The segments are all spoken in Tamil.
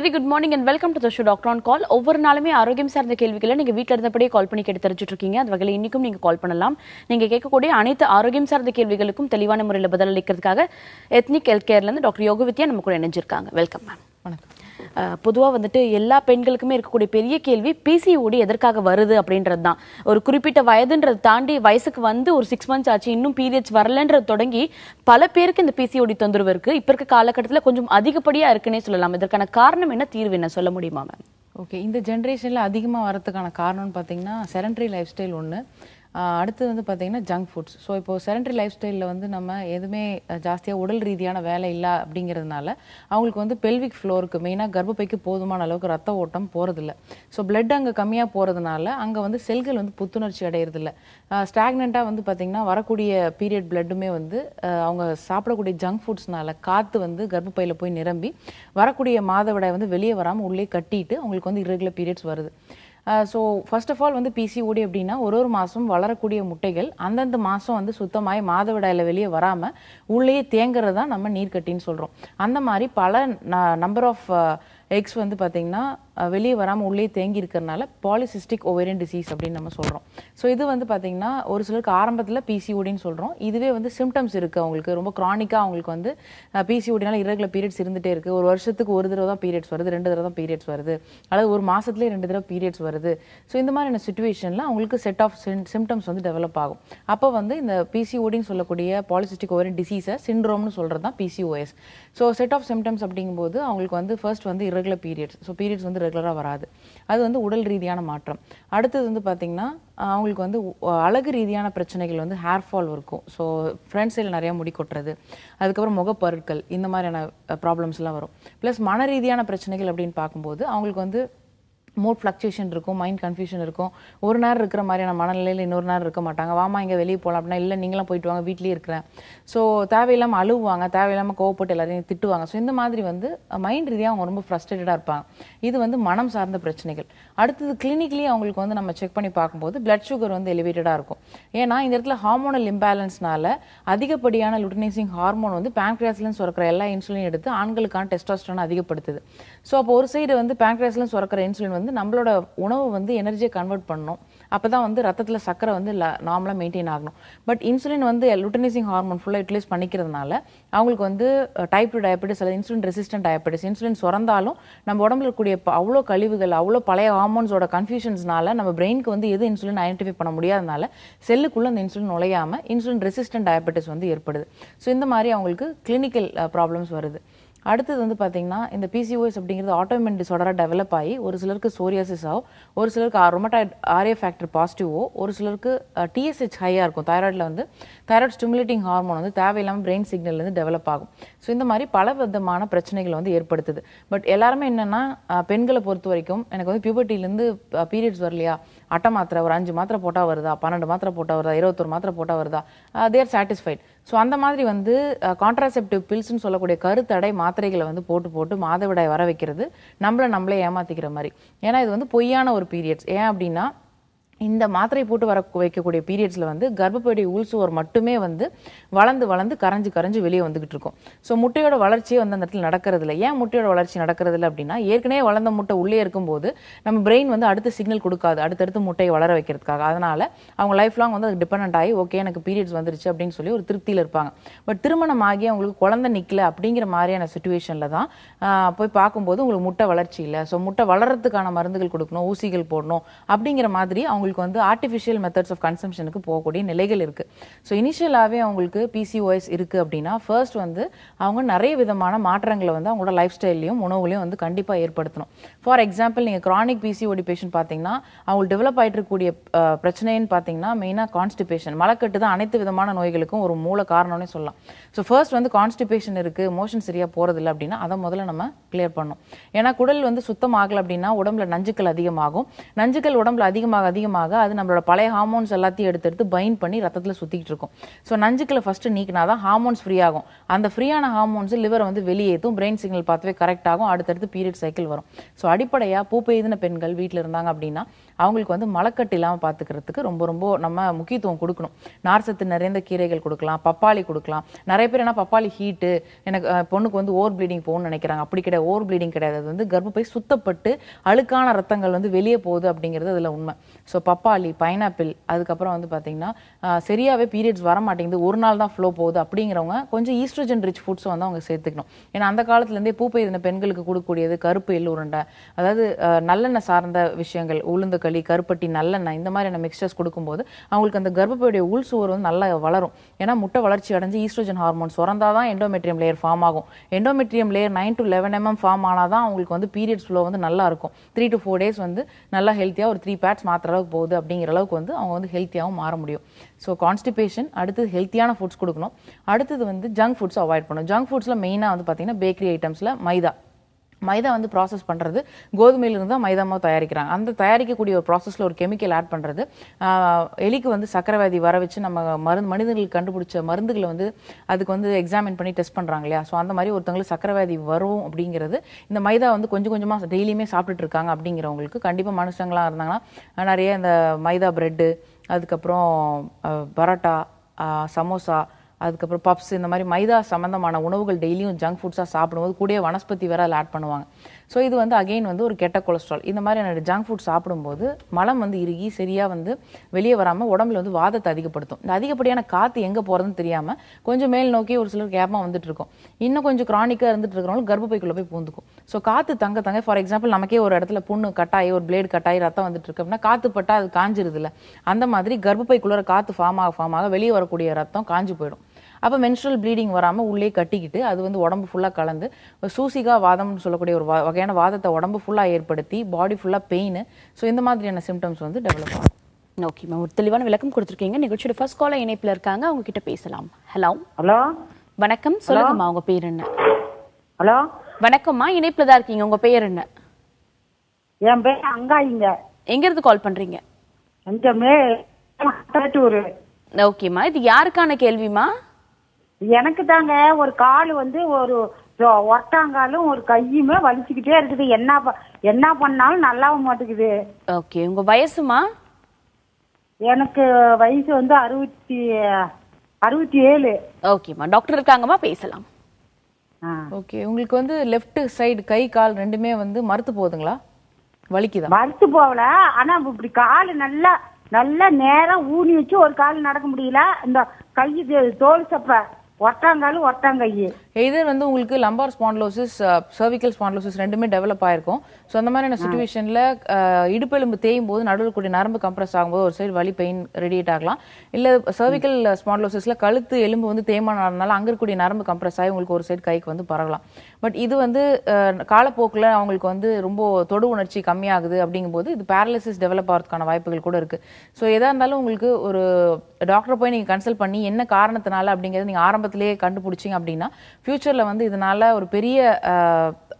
very good morning and welcome to தஷு டாக்டர் ஆன் கால் ஒவ்வொரு நாளுமே ஆரோக்கியம் சார்ந்த கேள்விகளை நீங்கள் வீட்டில் இருந்தபடியே கால் பண்ணி கேட்டு தெரிஞ்சுட்டு இருக்கீங்க அது வகையில் இன்றைக்கும் நீங்கள் கால் பண்ணலாம் நீங்கள் கேட்கக்கூடிய அனைத்து ஆரோக்கியம் சார்ந்த கேள்விகளுக்கும் தெளிவான முறையில் பதிலளிக்கிறதுக்காக எத்னிக் ஹெல்த் கேர்லேருந்து டாக்டர் யோகவித்யா நம்ம கூட இணைஞ்சிருக்காங்க வெல்கம் மேம் வணக்கம் பொதுவாக வந்துட்டு எல்லா பெண்களுக்குமே இருக்கக்கூடிய பெரிய கேள்வி பிசிஓடி எதற்காக வருது அப்படின்றது தான் ஒரு குறிப்பிட்ட வயதுன்றது தாண்டி வயசுக்கு வந்து ஒரு சிக்ஸ் மந்த்ஸ் ஆச்சு இன்னும் பீரியட்ஸ் வரலன்றது தொடங்கி பல பேருக்கு இந்த பிசிஓடி தொந்தரவு இருக்கு இப்போ இருக்க காலகட்டத்தில் கொஞ்சம் அதிகப்படியாக இருக்குன்னே சொல்லலாம் இதற்கான காரணம் என்ன தீர்வு என்ன சொல்ல முடியுமா மேம் ஓகே இந்த ஜென்ரேஷனில் அதிகமாக வரதுக்கான காரணம்னு பார்த்தீங்கன்னா செரண்டரி லைஃப் ஸ்டைல் ஒன்று அடுத்து வந்து பார்த்திங்கன்னா ஜங்க் ஃபுட்ஸ் ஸோ இப்போது செரண்டரி லைஃப் ஸ்டைலில் வந்து நம்ம எதுவுமே ஜாஸ்தியாக உடல் ரீதியான வேலை இல்லை அப்படிங்கிறதுனால அவங்களுக்கு வந்து பெல்விக் ஃப்ளோருக்கு மெயினாக கர்ப்பப்பைக்கு போதுமான அளவுக்கு ரத்த ஓட்டம் போகிறதில்ல ஸோ பிளட் அங்கே கம்மியாக போகிறதுனால அங்கே வந்து செல்கள் வந்து புத்துணர்ச்சி அடையிறதில்ல ஸ்டாக்னண்ட்டாக வந்து பார்த்திங்கன்னா வரக்கூடிய பீரியட் பிளட்டுமே வந்து அவங்க சாப்பிடக்கூடிய ஜங்க் ஃபுட்ஸ்னால காற்று வந்து கர்ப்பப்பையில் போய் நிரம்பி வரக்கூடிய மாதவிடாய் வந்து வெளியே வராமல் உள்ளே கட்டிட்டு அவங்களுக்கு வந்து இரகுலர் பீரியட்ஸ் வருது ஸோ ஃபர்ஸ்ட் ஆஃப் ஆல் வந்து பிசிஓடி அப்படின்னா ஒரு ஒரு மாதம் வளரக்கூடிய முட்டைகள் அந்தந்த மாதம் வந்து சுத்தமாக மாதவிடாயில் வெளியே வராமல் உள்ளேயே தேங்குறது தான் நம்ம நீர்க்கட்டின்னு சொல்கிறோம் அந்த மாதிரி பல நம்பர் ஆஃப் எக்ஸ் வந்து பார்த்திங்கன்னா வெளியே வராமல் உள்ளே தேங்கி இருக்கிறனால பாலிசிஸ்டிக் ஓவரியன் டிசீஸ் அப்படின்னு நம்ம சொல்கிறோம் ஸோ இது வந்து பார்த்திங்கன்னா ஒரு சிலருக்கு ஆரம்பத்தில் பிசிஓடின்னு சொல்கிறோம் இதுவே வந்து சிம்டம்ஸ் இருக்குது அவங்களுக்கு ரொம்ப க்ரானிக்காக அவங்களுக்கு வந்து பிசிஓடினால இரகுல பீரியட்ஸ் இருந்துகிட்டே இருக்குது ஒரு வருஷத்துக்கு ஒரு தடவை தான் பீரியட்ஸ் வருது ரெண்டு தடவை தான் பீரியட்ஸ் வருது அல்லது ஒரு மாதத்துலேயே ரெண்டு தடவை பீரியட்ஸ் வருது ஸோ இந்த மாதிரியான சுச்சுவேஷனில் அவங்களுக்கு செட் ஆஃப் சிம்டம்ஸ் வந்து டெவலப் ஆகும் அப்போ வந்து இந்த பிசிஓடின்னு சொல்லக்கூடிய பாலிசிஸ்டிக் ஓவரியன் டிசீஸை சிண்ட்ரோம்னு சொல்கிறது தான் PCOS so set of symptoms அப்படிங்கும்போது அவங்களுக்கு வந்து ஃபர்ஸ்ட் வந்து இரகுலர் பீரியட்ஸ் ஸோ பீரியட்ஸ் வந்து ரெகுலராக வராது அது வந்து உடல் ரீதியான மாற்றம் அடுத்தது வந்து பார்த்திங்கன்னா அவங்களுக்கு வந்து அழகு ரீதியான பிரச்சனைகள் வந்து ஹேர் ஃபால் இருக்கும் ஸோ ஃப்ரண்ட் சைடில் நிறையா முடி கொட்டுறது அதுக்கப்புறம் முகப்பருட்கள் இந்த மாதிரியான ப்ராப்ளம்ஸ்லாம் வரும் ப்ளஸ் மன ரீதியான பிரச்சனைகள் அப்படின்னு பார்க்கும்போது அவங்களுக்கு வந்து மூட் ஃப்ளக்சுவேஷன் இருக்கும் மைண்ட் கன்ஃபியூஷன் இருக்கும் ஒரு நேரம் இருக்கிற மாதிரியான மனநிலையில் இன்னொரு நேரம் இருக்க மாட்டாங்க வாமா இங்கே வெளியே போகலாம் அப்படின்னா இல்லை நீங்களாம் போயிட்டு வாங்க வீட்லேயே இருக்கிறேன் ஸோ தேவையில்லாமல் அழுவாங்க தேவையில்லாமல் கோவப்பட்டு எல்லாரையும் திட்டுவாங்க ஸோ இந்த மாதிரி வந்து மைண்ட் ரீதியாக அவங்க ரொம்ப ஃப்ரஸ்ட்ரேட்டடாக இருப்பாங்க இது வந்து மனம் சார்ந்த பிரச்சனைகள் அடுத்தது கிளினிக்லி அவங்களுக்கு வந்து நம்ம செக் பண்ணி பார்க்கும்போது பிளட் சுகர் வந்து எலிவேட்டடாக இருக்கும் ஏன்னா இந்த இடத்துல ஹார்மோனல் இம்பேலன்ஸ்னால அதிகப்படியான லுட்டனைசிங் ஹார்மோன் வந்து பேங்க்ரியாஸ்லேருந்து சுரக்கிற எல்லா இன்சுலின் எடுத்து ஆண்களுக்கான டெஸ்டாஸ்ட்ரான் அதிகப்படுத்துது ஸோ அப்போ ஒரு சைடு வந்து பேங்க்ரியாஸ்லேருந்து சுரக்கிற இன்சுலின் வந்து நம்மளோட உணவு வந்து எனர்ஜியை கன்வெர்ட் பண்ணணும் அப்போ தான் வந்து ரத்தத்தில் சக்கரை வந்து நார்மலாக மெயின்டைன் ஆகணும் பட் இன்சுலின் வந்து லுட்டனைசிங் ஹார்மோன் ஃபுல்லாக யூட்டிலைஸ் பண்ணிக்கிறதுனால அவங்களுக்கு வந்து டைப் டூ டயபெட்டிஸ் அல்லது இன்சுலின் ரெசிஸ்டன்ட் டயபெட்டிஸ் இன்சுலின் சுரந்தாலும் நம்ம உடம்புல இருக்கக்கூடிய அவ்வளோ கழிவுகள் அவ்வளோ பழைய ஹார்மோன்ஸோட கன்ஃபியூஷன்ஸ்னால நம்ம பிரெயினுக்கு வந்து எது இன்சுலின் ஐடென்டிஃபை பண்ண முடியாதனால செல்லுக்குள்ளே அந்த இன்சுலின் நுழையாமல் இன்சுலின் ரெசிஸ்டன்ட் டயபெட்டிஸ் வந்து ஏற்படுது ஸோ இந்த மாதிரி அவங்களுக்கு கிளினிக்கல் ப்ராப்ளம்ஸ் வருது அடுத்தது வந்து பார்த்திங்கன்னா இந்த பிசிஓஎஸ் அப்படிங்கிறது ஆட்டோமென் டிசார்டராக டெவலப் ஆகி ஒரு சிலருக்கு சோரியாசிஸ் ஆகும் ஒரு சிலருக்கு ரொமட்டாய்ட் ஆரிய ஃபேக்டர் பாசிட்டிவோ ஒரு சிலருக்கு டிஎஸ்ஹெச் ஹையாக இருக்கும் தைராய்டில் வந்து தைராய்டு ஸ்டிமுலேட்டிங் ஹார்மோன் வந்து தேவையில்லாமல் பிரெயின் சிக்னல்லேருந்து டெவலப் ஆகும் ஸோ இந்த மாதிரி பல விதமான பிரச்சனைகளை வந்து ஏற்படுத்துது பட் எல்லாருமே என்னென்னா பெண்களை பொறுத்த வரைக்கும் எனக்கு வந்து பியூபர்ட்டிலேருந்து பீரியட்ஸ் வரலையா அட்டை மாத்திரை ஒரு அஞ்சு மாத்திரை போட்டால் வருதா பன்னெண்டு மாத்திரை போட்டால் வருதா இருபத்தொரு மாத்திரை போட்டால் வருதா தேர் சாட்டிஸ்ஃபைட் ஸோ அந்த மாதிரி வந்து கான்ட்ராசெப்டிவ் uh, பில்ஸ்னு சொல்லக்கூடிய கருத்தடை மாத்திரைகளை வந்து போட்டு போட்டு மாதவிடாய் வர வைக்கிறது நம்மளை நம்மளே ஏமாற்றிக்கிற மாதிரி ஏன்னா இது வந்து பொய்யான ஒரு பீரியட்ஸ் ஏன் அப்படின்னா இந்த மாத்திரை போட்டு வர வைக்கக்கூடிய பீரியட்ஸில் வந்து கர்ப்பப்படி உள்சுவர் மட்டுமே வந்து வளர்ந்து வளர்ந்து கரைஞ்சு கரைஞ்சு வெளியே வந்துகிட்டு இருக்கும் ஸோ முட்டையோட வளர்ச்சியே வந்து அந்த இடத்துல இல்லை ஏன் முட்டையோட வளர்ச்சி இல்லை அப்படின்னா ஏற்கனவே வளர்ந்த முட்டை உள்ளே இருக்கும்போது நம்ம பிரெயின் வந்து அடுத்த சிக்னல் கொடுக்காது அடுத்தடுத்து முட்டையை வளர வைக்கிறதுக்காக அதனால் அவங்க லைஃப் லாங் வந்து அது டிபெண்ட் ஆகி ஓகே எனக்கு பீரியட்ஸ் வந்துருச்சு அப்படின்னு சொல்லி ஒரு திருப்தியில் இருப்பாங்க பட் திருமணம் ஆகி அவங்களுக்கு குழந்தை நிற்கல அப்படிங்கிற மாதிரியான சுச்சுவேஷனில் தான் போய் பார்க்கும்போது உங்களுக்கு முட்டை வளர்ச்சி இல்லை ஸோ முட்டை வளர்கிறதுக்கான மருந்துகள் கொடுக்கணும் ஊசிகள் போடணும் அப்படிங்கிற மாதிரி அவங்களுக்கு அவங்களுக்கு வந்து ஆர்டிஃபிஷியல் மெத்தட்ஸ் ஆஃப் கன்சம்ஷனுக்கு போகக்கூடிய நிலைகள் இருக்குது ஸோ இனிஷியலாகவே அவங்களுக்கு பிசிஓஎஸ் இருக்குது அப்படின்னா ஃபர்ஸ்ட் வந்து அவங்க நிறைய விதமான மாற்றங்களை வந்து அவங்களோட லைஃப் ஸ்டைல்லையும் உணவுலையும் வந்து கண்டிப்பாக ஏற்படுத்தணும் ஃபார் எக்ஸாம்பிள் நீங்கள் க்ரானிக் பிசிஓடி பேஷண்ட் பார்த்தீங்கன்னா அவங்களுக்கு டெவலப் ஆகிட்டு இருக்கக்கூடிய பிரச்சனைன்னு பார்த்தீங்கன்னா மெயினாக கான்ஸ்டிபேஷன் மலக்கட்டு தான் அனைத்து விதமான நோய்களுக்கும் ஒரு மூல காரணம்னே சொல்லலாம் ஸோ ஃபர்ஸ்ட் வந்து கான்ஸ்டிபேஷன் இருக்குது மோஷன் சரியாக போகிறதில்ல அப்படின்னா அதை முதல்ல நம்ம கிளியர் பண்ணணும் ஏன்னா குடல் வந்து சுத்தமாகலை அப்படின்னா உடம்புல நஞ்சுக்கள் அதிகமாகும் நஞ்சுக்கள் உடம்புல அதிகமாக அதிகமாக ஆக அது நம்மளோட பழைய ஹார்மோன்ஸ் எல்லாத்தையும் எடுத்து எடுத்து பைன் பண்ணி ரத்தத்தில் சுற்றிக்கிட்டு இருக்கும் ஸோ நஞ்சுக்களை ஃபஸ்ட்டு நீக்கினா தான் ஹார்மோன்ஸ் ஃப்ரீ ஆகும் அந்த ஃப்ரீயான ஹார்மோன்ஸ் லிவரை வந்து வெளியேற்றும் பிரெயின் சிக்னல் பார்த்தவே கரெக்ட் ஆகும் அடுத்தடுத்து பீரியட் சைக்கிள் வரும் ஸோ அடிப்படையாக பூ பெய்தின பெண்கள் வீட்டில் இருந்தாங்க அப்படின்னா அவங்களுக்கு வந்து மலக்கட்டு இல்லாமல் பார்த்துக்கிறதுக்கு ரொம்ப ரொம்ப நம்ம முக்கியத்துவம் கொடுக்கணும் நார்சத்து நிறைந்த கீரைகள் கொடுக்கலாம் பப்பாளி கொடுக்கலாம் நிறைய பேர் என்ன பப்பாளி ஹீட்டு எனக்கு பொண்ணுக்கு வந்து ஓர் ப்ளீடிங் போகணும்னு நினைக்கிறாங்க அப்படி கிடையாது ஓவர் ப்ளீடிங் கிடையாது அது வந்து கர்ப்பப்பை சுத்தப்பட்டு அழுக்கான ரத்தங்கள் வந்து வெளியே போகுது அப்படிங்கிறது அதில் உண்மை ஸோ பப்பாளி பைனாப்பிள் அதுக்கப்புறம் வந்து பார்த்தீங்கன்னா சரியாகவே பீரியட்ஸ் வர மாட்டேங்குது ஒரு நாள் தான் ஃப்ளோ போகுது அப்படிங்கிறவங்க கொஞ்சம் ஈஸ்ட்ரஜன் ரிச் ஃபுட்ஸ் வந்து அவங்க சேர்த்துக்கணும் ஏன்னா அந்த காலத்துலேருந்தே பெய்த பெண்களுக்கு கொடுக்கக்கூடியது கருப்பு எள் உருண்டை அதாவது நல்லெண்ணெய் சார்ந்த விஷயங்கள் உளுந்து களி கருப்பட்டி நல்லெண்ணெய் இந்த மாதிரியான மிக்சர்ஸ் கொடுக்கும்போது அவங்களுக்கு அந்த கர்ப்பப்பையுடைய உள் சுவர் வந்து நல்லா வளரும் ஏன்னா முட்டை வளர்ச்சி அடைஞ்சு ஈஸ்ட்ரஜன் ஹார்மோன் சுரந்தால் தான் எண்டோமெட்ரியம் லேயர் ஃபார்ம் ஆகும் endometrium layer nine to eleven mm form ஆனால் தான் அவங்களுக்கு வந்து பீரியட்ஸ் ஃப்ளோ வந்து நல்லா இருக்கும் த்ரீ டு ஃபோர் டேஸ் வந்து நல்லா ஹெல்த்தியாக ஒரு த்ரீ பேட்ஸ் மாத்திர அளவுக்கு போகுது அப்படிங்கிற அளவுக்கு வந்து அவங்க வந்து ஹெல்த்தியாகவும் மாற முடியும் ஸோ கான்ஸ்டிபேஷன் அடுத்தது ஹெல்த்தியான ஃபுட்ஸ் கொடுக்கணும் அடுத்தது வந்து ஜங்க் ஃபுட்ஸ் அவாய்ட் பண்ணணும் ஜங்க் ஃபுட்ஸில் மெயினாக வந்து பார்த்திங்கன்னா பேக்கரி ஐட்டம்ஸில் மைதா மைதா வந்து ப்ராசஸ் பண்ணுறது கோதுமையிலிருந்து தான் மைதா மாவு தயாரிக்கிறாங்க அந்த தயாரிக்கக்கூடிய ஒரு ப்ராசஸில் ஒரு கெமிக்கல் ஆட் பண்ணுறது எலிக்கு வந்து சக்கரவாதி வர வச்சு நம்ம மருந்து மனிதர்களுக்கு கண்டுபிடிச்ச மருந்துகளை வந்து அதுக்கு வந்து எக்ஸாமின் பண்ணி டெஸ்ட் பண்ணுறாங்க இல்லையா ஸோ அந்த மாதிரி ஒருத்தங்களுக்கு சக்கரவாதி வரும் அப்படிங்கிறது இந்த மைதா வந்து கொஞ்சம் கொஞ்சமாக டெய்லியுமே சாப்பிட்டுட்டு இருக்காங்க அப்படிங்கிறவங்களுக்கு கண்டிப்பாக மனுஷங்களாக இருந்தாங்கன்னா நிறைய இந்த மைதா ப்ரெட்டு அதுக்கப்புறம் பரோட்டா சமோசா அதுக்கப்புறம் பப்ஸ் இந்த மாதிரி மைதா சம்மந்தமான உணவுகள் டெய்லியும் ஜங்க் ஃபுட்ஸாக சாப்பிடும்போது கூடயே வனஸ்பதி வேற அதில் ஆட் பண்ணுவாங்க ஸோ இது வந்து அகெயின் வந்து ஒரு கெட்ட கொலஸ்ட்ரால் இந்த மாதிரி ஜங்க் ஃபுட் சாப்பிடும்போது மலம் வந்து இறுகி சரியாக வந்து வெளியே வராமல் உடம்புல வந்து வாதத்தை அதிகப்படுத்தும் இந்த அதிகப்படியான காற்று எங்கே போகிறதுன்னு தெரியாமல் கொஞ்சம் மேல் நோக்கி ஒரு சிலர் கேப்பாக வந்துட்டு இருக்கும் இன்னும் கொஞ்சம் கிரானிக்காக இருந்துட்டு இருக்கிறவங்க கர்ப்பப்பைக்குள்ளே போய் பூந்துக்கும் ஸோ காற்று தங்க தங்க ஃபார் எக்ஸாம்பிள் நமக்கே ஒரு இடத்துல புண்ணு கட்டாயி ஒரு பிளேடு கட்டாயி ரத்தம் வந்துட்டு இருக்கு அப்படின்னா காற்று பட்டால் அது காஞ்சிருது இல்லை அந்த மாதிரி கர்ப்பப்பைக்குள்ளே காற்று ஃபார்ம் ஆக ஃபார்ம் ஆக வெளியே வரக்கூடிய ரத்தம் காஞ்சி போயிடும் அப்போ மென்ஸ்ட்ரல் ப்ளீடிங் வராமல் உள்ளே கட்டிக்கிட்டு அது வந்து உடம்பு ஃபுல்லாக கலந்து சூசிகா வாதம்னு சொல்லக்கூடிய ஒரு வகையான வாதத்தை உடம்பு ஃபுல்லாக ஏற்படுத்தி பாடி ஃபுல்லாக பெயின் ஸோ இந்த மாதிரியான சிம்டம்ஸ் வந்து டெவலப் ஆகும் ஓகே மேம் ஒரு தெளிவான விளக்கம் கொடுத்துருக்கீங்க நிகழ்ச்சியோட ஃபர்ஸ்ட் கால இணைப்பில் இருக்காங்க அவங்க கிட்ட பேசலாம் ஹலோ ஹலோ வணக்கம் சொல்லுங்கம்மா உங்க பேர் என்ன ஹலோ வணக்கம்மா இணைப்புல தான் இருக்கீங்க உங்க பேர் என்ன என் பேர் அங்காயிங்க எங்க இருந்து கால் பண்றீங்க ஓகேம்மா இது யாருக்கான கேள்விமா எனக்கு தாங்க ஒரு கால் வந்து ஒரு ஒட்டாங்காலும் ஒரு கையுமே வலிச்சுக்கிட்டே இருக்குது என்ன என்ன பண்ணாலும் நல்லாவும் மாட்டேங்குது ஓகே உங்க வயசுமா எனக்கு வயசு வந்து அறுபத்தி அறுபத்தி ஏழு ஓகேம்மா டாக்டர் இருக்காங்கம்மா பேசலாம் ஓகே உங்களுக்கு வந்து லெஃப்ட் சைடு கை கால் ரெண்டுமே வந்து மறுத்து போகுதுங்களா வலிக்குதா மறுத்து போகல ஆனா இப்படி கால் நல்லா நல்லா நேரம் ஊனி வச்சு ஒரு கால் நடக்க முடியல இந்த கை தோல் சப்பை ஒட்டாங்காலும் ஒட்டாங்கையே எதர் வந்து உங்களுக்கு லம்பார் ஸ்பாண்டலோசிஸ் சர்விக்கல் ஸ்பாண்டலோசிஸ் ரெண்டுமே டெவலப் ஆயிருக்கும் ஸோ அந்த மாதிரியான சுச்சுவேஷனில் uh, இடுப்பெலும்பு தேயும் போது நடுவில் கூடிய நரம்பு கம்ப்ரஸ் ஆகும்போது ஒரு சைடு வலி பெயின் ரெடியேட் ஆகலாம் இல்லை சர்விக்கல் ஸ்பாண்டலோசிஸில் கழுத்து எலும்பு வந்து தேய்மானதுனால அங்கே இருக்கக்கூடிய நரம்பு கம்ப்ரஸ் ஆகி உங்களுக்கு ஒரு சைடு கைக்கு வந்து பரவலாம் பட் இது வந்து uh, காலப்போக்கில் அவங்களுக்கு வந்து ரொம்ப தொடு உணர்ச்சி கம்மியாகுது அப்படிங்கும்போது இது பேரலிசிஸ் டெவலப் ஆகிறதுக்கான வாய்ப்புகள் கூட இருக்குது ஸோ எதாக இருந்தாலும் உங்களுக்கு ஒரு டாக்டரை போய் நீங்கள் கன்சல்ட் பண்ணி என்ன காரணத்தினால அப்படிங்கிறது நீங்கள் ஆரம்பத்திலேயே கண்டுபிடிச்சிங்க அப்படின்னா ஃப்யூச்சரில் வந்து இதனால் ஒரு பெரிய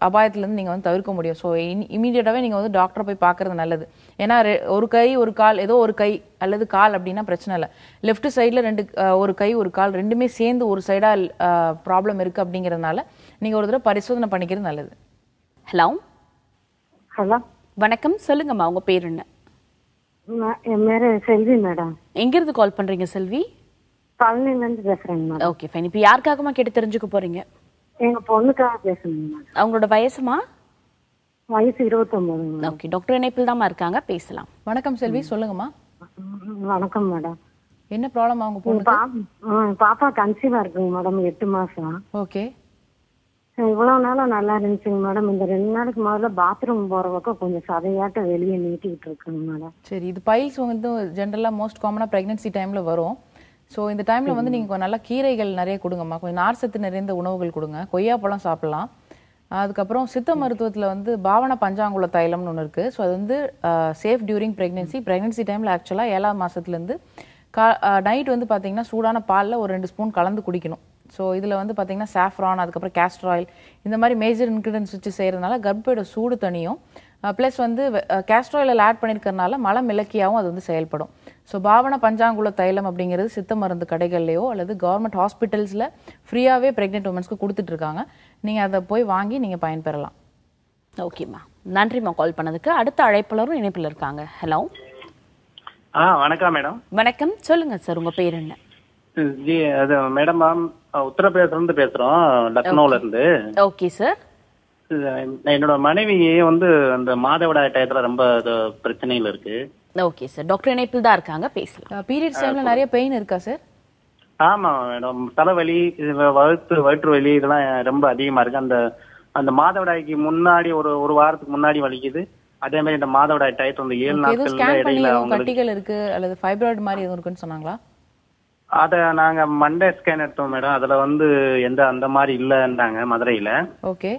அபாயத்துலேருந்து நீங்கள் வந்து தவிர்க்க முடியும் ஸோ இமீடியட்டாகவே நீங்கள் வந்து டாக்டரை போய் பார்க்குறது நல்லது ஏன்னா ஒரு கை ஒரு கால் ஏதோ ஒரு கை அல்லது கால் அப்படின்னா பிரச்சனை இல்லை லெஃப்ட் சைடில் ரெண்டு ஒரு கை ஒரு கால் ரெண்டுமே சேர்ந்து ஒரு சைடாக ப்ராப்ளம் இருக்குது அப்படிங்கிறதுனால நீங்கள் ஒரு தடவை பரிசோதனை பண்ணிக்கிறது நல்லது ஹலோ ஹலோ வணக்கம் சொல்லுங்கம்மா உங்கள் பேர் என்ன என் பேர் செல்வி மேடம் எங்கேருந்து கால் பண்ணுறீங்க செல்வி பழனிலேருந்து பேசுறேங்க ஓகே ஃபைன் தெரிஞ்சுக்க போறீங்க எங்க பொண்ணுக்காக அவங்களோட வயசுமா வயசு ஓகே டாக்டர் இருக்காங்க பேசலாம் வணக்கம் செல்வி சொல்லுங்கம்மா வணக்கம் மேடம் என்ன ப்ராப்ளம் அவங்க பொண்ணு பாப்பா கன்சீவா இருக்குங்க மேடம் எட்டு மாசம் ஓகே இவ்வளவு நாளும் நல்லா இருந்துச்சுங்க மேடம் இந்த ரெண்டு நாளுக்கு முதல்ல பாத்ரூம் போற பக்கம் கொஞ்சம் சதையாட்ட வெளியே நீட்டிக்கிட்டு இருக்குங்க மேடம் சரி இது பைல்ஸ் வந்து ஜென்ரலா மோஸ்ட் காமனா பிரெக்னன்சி டைம்ல வரும் ஸோ இந்த டைமில் வந்து நீங்கள் கொஞ்சம் நல்லா கீரைகள் நிறைய கொடுங்கம்மா கொஞ்சம் நார்சத்து நிறைந்த உணவுகள் கொடுங்க கொய்யாப்பழம் சாப்பிட்லாம் அதுக்கப்புறம் சித்த மருத்துவத்தில் வந்து பாவன பஞ்சாங்குல தைலம்னு ஒன்று இருக்குது ஸோ அது வந்து சேஃப் டியூரிங் ப்ரெக்னென்சி ப்ரெக்னென்சி டைமில் ஆக்சுவலாக ஏழாம் மாதத்துலேருந்து கா நைட் வந்து பார்த்திங்கன்னா சூடான பாலில் ஒரு ரெண்டு ஸ்பூன் கலந்து குடிக்கணும் ஸோ இதில் வந்து பார்த்திங்கன்னா சாஃப்ரான் அதுக்கப்புறம் கேஸ்டர் ஆயில் இந்த மாதிரி மேஜர் இன்க்ரீடியன்ஸ் வச்சு செய்கிறதுனால கர்ப்பையோட சூடு தனியும் ப்ளஸ் வந்து கேஸ்ட்ராயில் ஆட் பண்ணியிருக்கிறதுனால மலம் இலக்கியாகவும் அது வந்து செயல்படும் ஸோ பாவன பஞ்சாங்குள தைலம் அப்படிங்கிறது சித்த மருந்து கடைகள்லையோ அல்லது கவர்மெண்ட் ஹாஸ்பிட்டல்ஸில் ஃப்ரீயாகவே ப்ரெக்னென்ட் உமன்ஸ்க்கு கொடுத்துட்ருக்காங்க நீங்கள் அதை போய் வாங்கி நீங்கள் பயன்பெறலாம் ஓகேம்மா நன்றிம்மா கால் பண்ணதுக்கு அடுத்த அழைப்பாளரும் இணைப்பில் இருக்காங்க ஹலோ ஆ வணக்கம் மேடம் வணக்கம் சொல்லுங்க சார் உங்க பேர் என்ன ஜி அது மேடம் மேம் உத்தரப்பிரதேசம் இருந்து பேசுறோம் லக்னோல இருந்து ஓகே சார் என்னோட மனைவி வந்து அந்த மாதவிடாய் டயத்துல ரொம்ப பிரச்சனையில இருக்கு ஓகே சார் டாக்டர் இணைப்பில் தான் இருக்காங்க பேசலாம் பீரியட் டைம்ல நிறைய பெயின் இருக்கா சார் ஆமா மேடம் தலைவலி வயிற்று வயிற்று வலி இதெல்லாம் ரொம்ப அதிகமா இருக்கு அந்த அந்த மாதவிடாய்க்கு முன்னாடி ஒரு ஒரு வாரத்துக்கு முன்னாடி வலிக்குது அதே மாதிரி இந்த மாதவிடாய் டயத்து வந்து ஏழு நாட்கள் இடையில கட்டிகள் இருக்கு அல்லது ஃபைப்ராய்டு மாதிரி எதுவும் இருக்குன்னு சொன்னாங்களா அத நாங்க மண்டே ஸ்கேன் எடுத்தோம் மேடம் அதுல வந்து எந்த அந்த மாதிரி இல்லன்றாங்க மதுரையில ஓகே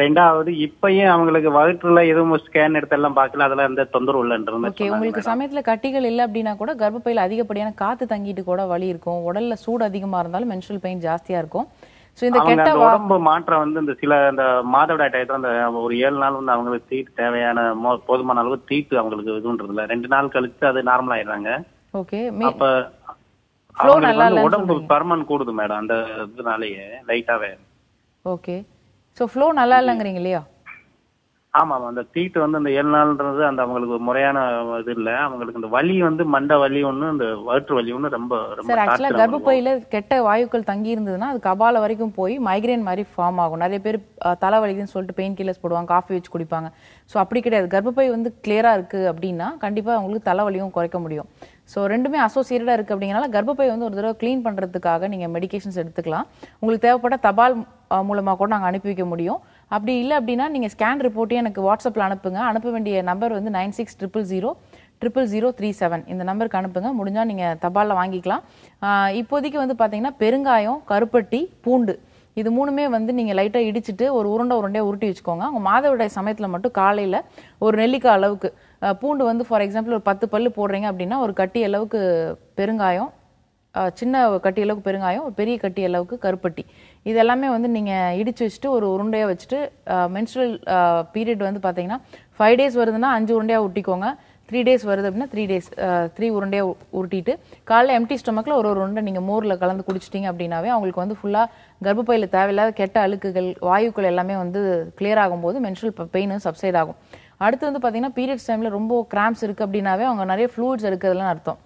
ரெண்டாவது இப்பயும் அவங்களுக்கு வயிற்றுல எதுவும் ஸ்கேன் எடுத்தெல்லாம் பாக்கல அதுல எந்த தொந்தரவு இல்லைன்றது ஓகே உங்களுக்கு சமயத்துல கட்டிகள் இல்ல அப்படின்னா கூட கர்ப்பப்பையில அதிகப்படியான காத்து தங்கிட்டு கூட வலி இருக்கும் உடல்ல சூடு அதிகமா இருந்தாலும் மென்சுரல் பெயின் ஜாஸ்தியா இருக்கும் இந்த உடம்பு மாற்றம் வந்து இந்த சில அந்த மாதவிட டயத்துல அந்த ஒரு ஏழு நாள் வந்து அவங்களுக்கு தீட்டு தேவையான போதுமான அளவு தீட்டு அவங்களுக்கு இதுன்றது இல்லை ரெண்டு நாள் கழிச்சு அது நார்மல் ஆயிடுறாங்க ஓகே அப்ப அவங்களுக்கு உடம்பு பருமன் கூடுது மேடம் அந்த இதுனாலயே லைட்டாவே ஓகே ஸோ ஃப்ளோ நல்லா இல்லைங்கிறீங்க இல்லையா ஆமாம் அந்த தீட்டு வந்து அந்த ஏழு நாள்ன்றது அந்த அவங்களுக்கு முறையான இது இல்லை அவங்களுக்கு இந்த வலி வந்து மண்டை வலி ஒன்று இந்த வயிற்று வலி ஒன்று ரொம்ப ரொம்ப சார் ஆக்சுவலாக கர்ப்பப்பையில் கெட்ட வாயுக்கள் தங்கி இருந்ததுன்னா அது கபால வரைக்கும் போய் மைக்ரேன் மாதிரி ஃபார்ம் ஆகும் நிறைய பேர் தலைவலிக்குன்னு சொல்லிட்டு பெயின் கில்லர்ஸ் போடுவாங்க காஃபி வச்சு குடிப்பாங்க ஸோ அப்படி கிடையாது கர்ப்பப்பை வந்து கிளியராக இருக்குது அப்படின்னா கண்டிப்பாக அவங்களுக்கு தலைவலியும் குறைக்க முடியும் ஸோ ரெண்டுமே அசோசியேட்டடாக இருக்குது அப்படிங்கிறனால கர்ப்பப்பை வந்து ஒரு தடவை க்ளீன் பண்ணுறதுக்காக நீங்கள் மெடிக்கேஷன்ஸ் எடுத்துக்கலாம் உங்களுக்கு தேவைப்பட்ட தபால் மூலமாக கூட நாங்கள் அனுப்பி வைக்க முடியும் அப்படி இல்லை அப்படின்னா நீங்கள் ஸ்கேன் ரிப்போர்ட்டையும் எனக்கு வாட்ஸ்அப்பில் அனுப்புங்க அனுப்ப வேண்டிய நம்பர் வந்து nine six triple zero triple zero three seven இந்த நம்பருக்கு அனுப்புங்க முடிஞ்சால் நீங்கள் தபாலில் வாங்கிக்கலாம் இப்போதைக்கு வந்து பார்த்தீங்கன்னா பெருங்காயம் கருப்பட்டி பூண்டு இது மூணுமே வந்து நீங்கள் லைட்டாக இடிச்சிட்டு ஒரு உருண்டை உருண்டையாக உருட்டி வச்சுக்கோங்க உங்கள் மாதவிடாய் சமயத்தில் மட்டும் காலையில் ஒரு நெல்லிக்காய் அளவுக்கு பூண்டு வந்து ஃபார் எக்ஸாம்பிள் ஒரு பத்து பல் போடுறீங்க அப்படின்னா ஒரு கட்டி அளவுக்கு பெருங்காயம் சின்ன கட்டி அளவுக்கு பெருங்காயம் பெரிய கட்டி அளவுக்கு கருப்பட்டி இது எல்லாமே வந்து நீங்கள் இடித்து வச்சுட்டு ஒரு உருண்டையாக வச்சுட்டு மென்ஸ்ட்ரல் பீரியட் வந்து பார்த்தீங்கன்னா ஃபைவ் டேஸ் வருதுன்னா அஞ்சு உருண்டையாக ஒட்டிக்கோங்க த்ரீ டேஸ் வருது அப்படின்னா த்ரீ டேஸ் த்ரீ உருண்டையாக உருட்டிட்டு காலைல எம்டி ஸ்டொமக்கில் ஒரு ஒரு உருண்டை நீங்கள் மோரில் கலந்து குடிச்சிட்டிங்க அப்படின்னாவே அவங்களுக்கு வந்து ஃபுல்லாக கர்ப்பப்பையில் தேவையில்லாத கெட்ட அழுக்குகள் வாயுக்கள் எல்லாமே வந்து கிளியர் ஆகும்போது மென்ஸ்ட்ரல் பெயின் சப்சைட் ஆகும் அடுத்து வந்து பார்த்திங்கன்னா பீரியட்ஸ் டைமில் ரொம்ப கிராம்ஸ் இருக்குது அப்படின்னாவே அவங்க நிறைய ஃப்ளூட்ஸ் இருக்கிறதுலாம் அர்த்தம்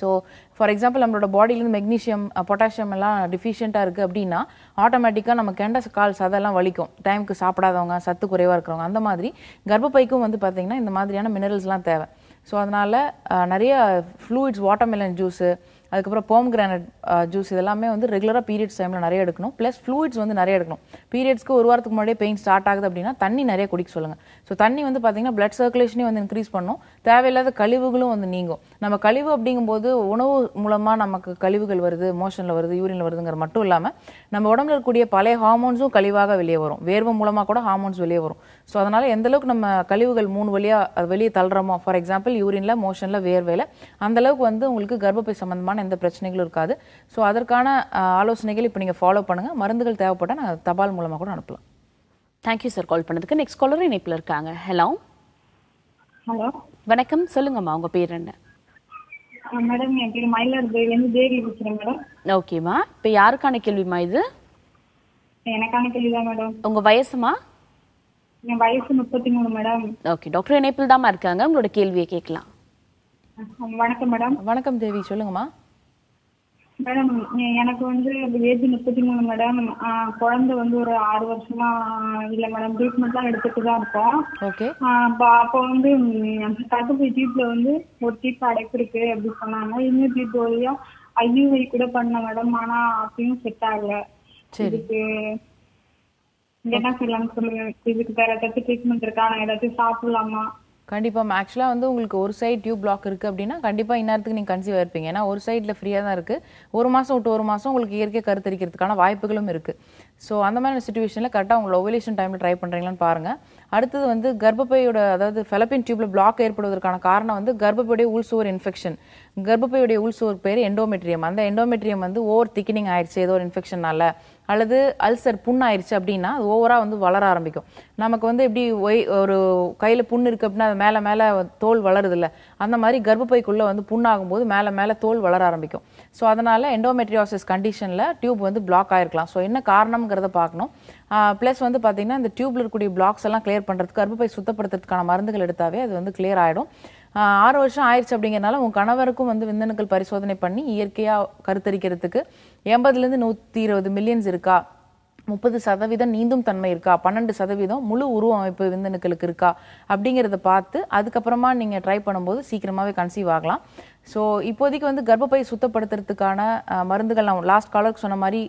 ஸோ ஃபார் எக்ஸாம்பிள் நம்மளோட பாடியிலேருந்து மெக்னீஷியம் பொட்டாசியம் எல்லாம் டிஃபிஷியண்ட்டாக இருக்குது அப்படின்னா ஆட்டோமேட்டிக்காக நம்ம கெண்ட கால் சதெல்லாம் வலிக்கும் டைமுக்கு சாப்பிடாதவங்க சத்து குறைவாக இருக்கிறவங்க அந்த மாதிரி கர்ப்பப்பைக்கும் வந்து பார்த்திங்கன்னா இந்த மாதிரியான மினரல்ஸ்லாம் தேவை ஸோ அதனால் நிறைய ஃப்ளூயிட்ஸ் வாட்டர்மெலன் ஜூஸு அதுக்கப்புறம் போம் கிரானட் ஜூஸ் இதெல்லாமே வந்து ரெகுலராக பீரியட்ஸ் டைமில் நிறைய எடுக்கணும் ப்ளஸ் ஃப்ளூயிட்ஸ் வந்து நிறைய எடுக்கணும் பீரியட்ஸ்க்கு ஒரு வாரத்துக்கு முன்னாடியே பெயின் ஸ்டார்ட் ஆகுது அப்படின்னா தண்ணி நிறைய குடிக்க சொல்லுங்கள் ஸோ தண்ணி வந்து பார்த்திங்கன்னா பிளட் சர்க்குலேஷனே வந்து இன்க்ரீஸ் பண்ணும் தேவையில்லாத கழிவுகளும் வந்து நீங்கும் நம்ம கழிவு அப்படிங்கும்போது உணவு மூலமாக நமக்கு கழிவுகள் வருது மோஷனில் வருது யூரியனில் வருதுங்கிற மட்டும் இல்லாமல் நம்ம உடம்புல இருக்கக்கூடிய பழைய ஹார்மோன்ஸும் கழிவாக வெளியே வரும் வேர்வை மூலமாக கூட ஹார்மோன்ஸ் வெளியே வரும் ஸோ அதனால் எந்தளவுக்கு நம்ம கழிவுகள் மூணு வழியாக வெளியே தள்ளுறோமோ ஃபார் எக்ஸாம்பிள் யூரியனில் மோஷனில் வேர்வையில் அந்தளவுக்கு வந்து உங்களுக்கு கர்ப்பப்பை சம்மந்தமான சம்மந்தமான எந்த பிரச்சனைகளும் இருக்காது ஸோ அதற்கான ஆலோசனைகள் இப்போ நீங்கள் ஃபாலோ பண்ணுங்கள் மருந்துகள் தேவைப்பட்டால் நாங்கள் தபால் மூலமாக கூட அனுப்பலாம் தேங்க்யூ சார் கால் பண்ணதுக்கு நெக்ஸ்ட் காலர் இணைப்பில் இருக்காங்க ஹலோ ஹலோ வணக்கம் சொல்லுங்கம்மா உங்கள் பேர் என்ன மேடம் என் பேர் மயிலாடுதுறையிலேருந்து தேவி பேசுகிறேன் மேடம் ஓகேம்மா இப்போ யாருக்கான கேள்விமா இது எனக்கான கேள்வி தான் மேடம் உங்கள் வயசுமா என் வயசு முப்பத்தி மூணு மேடம் ஓகே டாக்டர் இணைப்பில் தாம்மா இருக்காங்க உங்களோட கேள்வியை கேட்கலாம் வணக்கம் மேடம் வணக்கம் தேவி சொல்லுங்கம்மா மேடம் எனக்கு வந்து ஏஜ் முப்பத்தி மூணு மேடம் குழந்தை வந்து ஒரு ஆறு வருஷமா இல்லை மேடம் ட்ரீட்மெண்ட் தான் எடுத்துட்டு தான் இருக்கோம் அப்ப அப்போ வந்து தடுப்பு டியூப்ல வந்து ஒரு டியூப் அடைப்பிருக்கு அப்படின்னு சொன்னாங்க இன்னும் டியூப் வழியா ஐயூஐ கூட பண்ண மேடம் ஆனா அப்பயும் செட் ஆகல இதுக்கு என்ன சொல்லலாம்னு சொல்லுங்க இதுக்கு வேற ஏதாச்சும் ட்ரீட்மெண்ட் இருக்கா நான் ஏதாச்சும் சாப்பிடலாமா கண்டிப்பாக மேம் ஆக்சுவலாக வந்து உங்களுக்கு ஒரு சைட் டியூப் பிளாக் இருக்குது அப்படின்னா கண்டிப்பாக இந்நேரத்துக்கு நீங்கள் கன்சீவ் ஆயிருப்பீங்க ஏன்னா ஒரு சைடில் ஃப்ரீயாக தான் இருக்குது ஒரு மாதம் விட்டு ஒரு மாதம் உங்களுக்கு இயற்கை கருத்தரிக்கிறதுக்கான வாய்ப்புகளும் இருக்குது ஸோ அந்த மாதிரி சுச்சுவேஷனில் கரெக்டாக உங்களை ஒவ்வொலேஷன் டைமில் ட்ரை பண்ணுறீங்களான்னு பாருங்கள் அடுத்தது வந்து கர்ப்பப்பையோட அதாவது ஃபெலப்பின் டியூப்பில் பிளாக் ஏற்படுவதற்கான காரணம் வந்து கர்ப்பப்பையுடைய சுவர் இன்ஃபெக்ஷன் கர்ப்பப்பையுடைய உள் சுவர் பேர் எண்டோமெட்ரியம் அந்த எண்டோமெட்ரியம் வந்து ஓவர் திக்கினிங் ஆயிடுச்சு ஏதோ ஒரு இன்ஃபெக்ஷனால் அல்லது அல்சர் புண்ணாயிருச்சு அப்படின்னா அது ஓவராக வந்து வளர ஆரம்பிக்கும் நமக்கு வந்து எப்படி ஒய் ஒரு கையில் புண் இருக்குது அப்படின்னா அது மேலே மேலே தோல் வளருதில்ல அந்த மாதிரி கர்ப்பப்பைக்குள்ளே வந்து புண்ணாகும்போது மேலே மேலே தோல் வளர ஆரம்பிக்கும் ஸோ அதனால் எண்டோமெட்ரியாசிஸ் கண்டிஷனில் டியூப் வந்து பிளாக் ஆகிருக்கலாம் ஸோ என்ன காரணம்ங்கிறத பார்க்கணும் ப்ளஸ் வந்து பார்த்திங்கன்னா இந்த டியூப்பில் இருக்கக்கூடிய பிளாக்ஸ் எல்லாம் கிளியர் பண்ணுறதுக்கு கர்ப்பப்பை சுத்தப்படுத்துறதுக்கான மருந்துகள் எடுத்தாவே அது வந்து கிளியர் ஆகிடும் ஆறு வருஷம் ஆயிடுச்சு அப்படிங்கிறனால உங்கள் கணவருக்கும் வந்து விந்தணுக்கள் பரிசோதனை பண்ணி இயற்கையாக கருத்தரிக்கிறதுக்கு எண்பதுலேருந்து நூற்றி இருபது மில்லியன்ஸ் இருக்கா முப்பது சதவீதம் நீந்தும் தன்மை இருக்கா பன்னெண்டு சதவீதம் முழு உருவ அமைப்பு விந்தணுக்களுக்கு இருக்கா அப்படிங்கிறத பார்த்து அதுக்கப்புறமா நீங்கள் ட்ரை பண்ணும்போது சீக்கிரமாகவே கன்சீவ் ஆகலாம் ஸோ இப்போதைக்கு வந்து கர்ப்பப்பை சுத்தப்படுத்துறதுக்கான மருந்துகள் நான் லாஸ்ட் காலருக்கு சொன்ன மாதிரி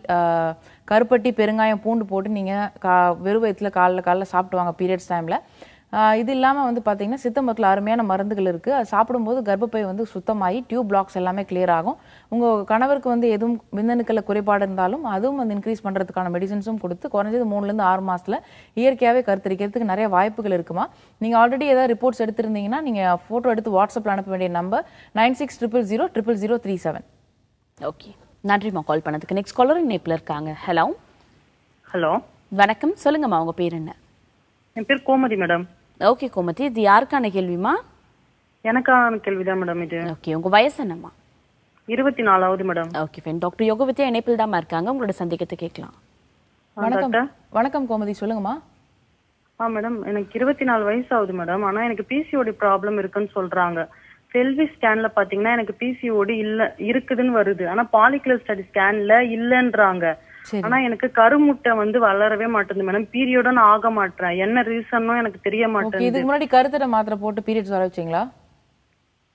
கருப்பட்டி பெருங்காயம் பூண்டு போட்டு நீங்கள் கா வெறுவயத்தில் காலில் காலைல சாப்பிடுவாங்க பீரியட்ஸ் டைமில் இது இல்லாமல் வந்து பார்த்தீங்கன்னா சித்த மக்கள் அருமையான மருந்துகள் இருக்குது அது சாப்பிடும்போது கர்ப்பப்பை வந்து சுத்தமாகி டியூப் பிளாக்ஸ் எல்லாமே கிளியர் ஆகும் உங்கள் கணவருக்கு வந்து எதுவும் விந்தணுக்களில் குறைபாடு இருந்தாலும் அதுவும் வந்து இன்க்ரீஸ் பண்ணுறதுக்கான மெடிசன்ஸும் கொடுத்து குறைஞ்சது மூணுலேருந்து ஆறு மாதத்தில் இயற்கையாகவே கருத்தரிக்கிறதுக்கு நிறைய வாய்ப்புகள் இருக்குமா நீங்கள் ஆல்ரெடி ஏதாவது ரிப்போர்ட்ஸ் எடுத்திருந்தீங்கன்னா நீங்கள் ஃபோட்டோ எடுத்து வாட்ஸ்அப்பில் அனுப்ப வேண்டிய number nine six triple zero triple zero three seven okay நன்றிம்மா கால் பண்ணதுக்கு நெக்ஸ்ட் காலர் நேப்பில் இருக்காங்க ஹலோ ஹலோ வணக்கம் சொல்லுங்கம்மா உங்கள் பேர் என்ன என் பேர் கோமதி மேடம் ஓகே கோமதி இது யாருக்கான கேள்விமா எனக்கான கேள்விதான் மேடம் இது ஓகே உங்க வயசு என்னம்மா இருபத்தி நாலாவது மேடம் ஓகே ஃபைன் டாக்டர் யோக வித்யா இணைப்பில் தான் இருக்காங்க உங்களோட சந்தேகத்தை கேட்கலாம் வணக்கம் வணக்கம் கோமதி சொல்லுங்கம்மா ஆ மேடம் எனக்கு இருபத்தி நாலு வயசு ஆகுது மேடம் ஆனா எனக்கு பிசிஓடி ப்ராப்ளம் இருக்குன்னு சொல்றாங்க செல்வி ஸ்கேன்ல பாத்தீங்கன்னா எனக்கு பிசிஓடி இல்ல இருக்குதுன்னு வருது ஆனா பாலிகுலர் ஸ்டடி ஸ்கேன்ல இல்லன்றாங்க ஆனா எனக்கு கருமுட்டை வந்து வளரவே மாட்டேங்குது மேடம் பீரியடும் ஆக மாட்டேன் என்ன ரீசன்னும் எனக்கு தெரிய மாட்டேங்குது இதுக்கு முன்னாடி கருத்தட மாத்திரை போட்டு பீரியட்ஸ் வர வச்சீங்களா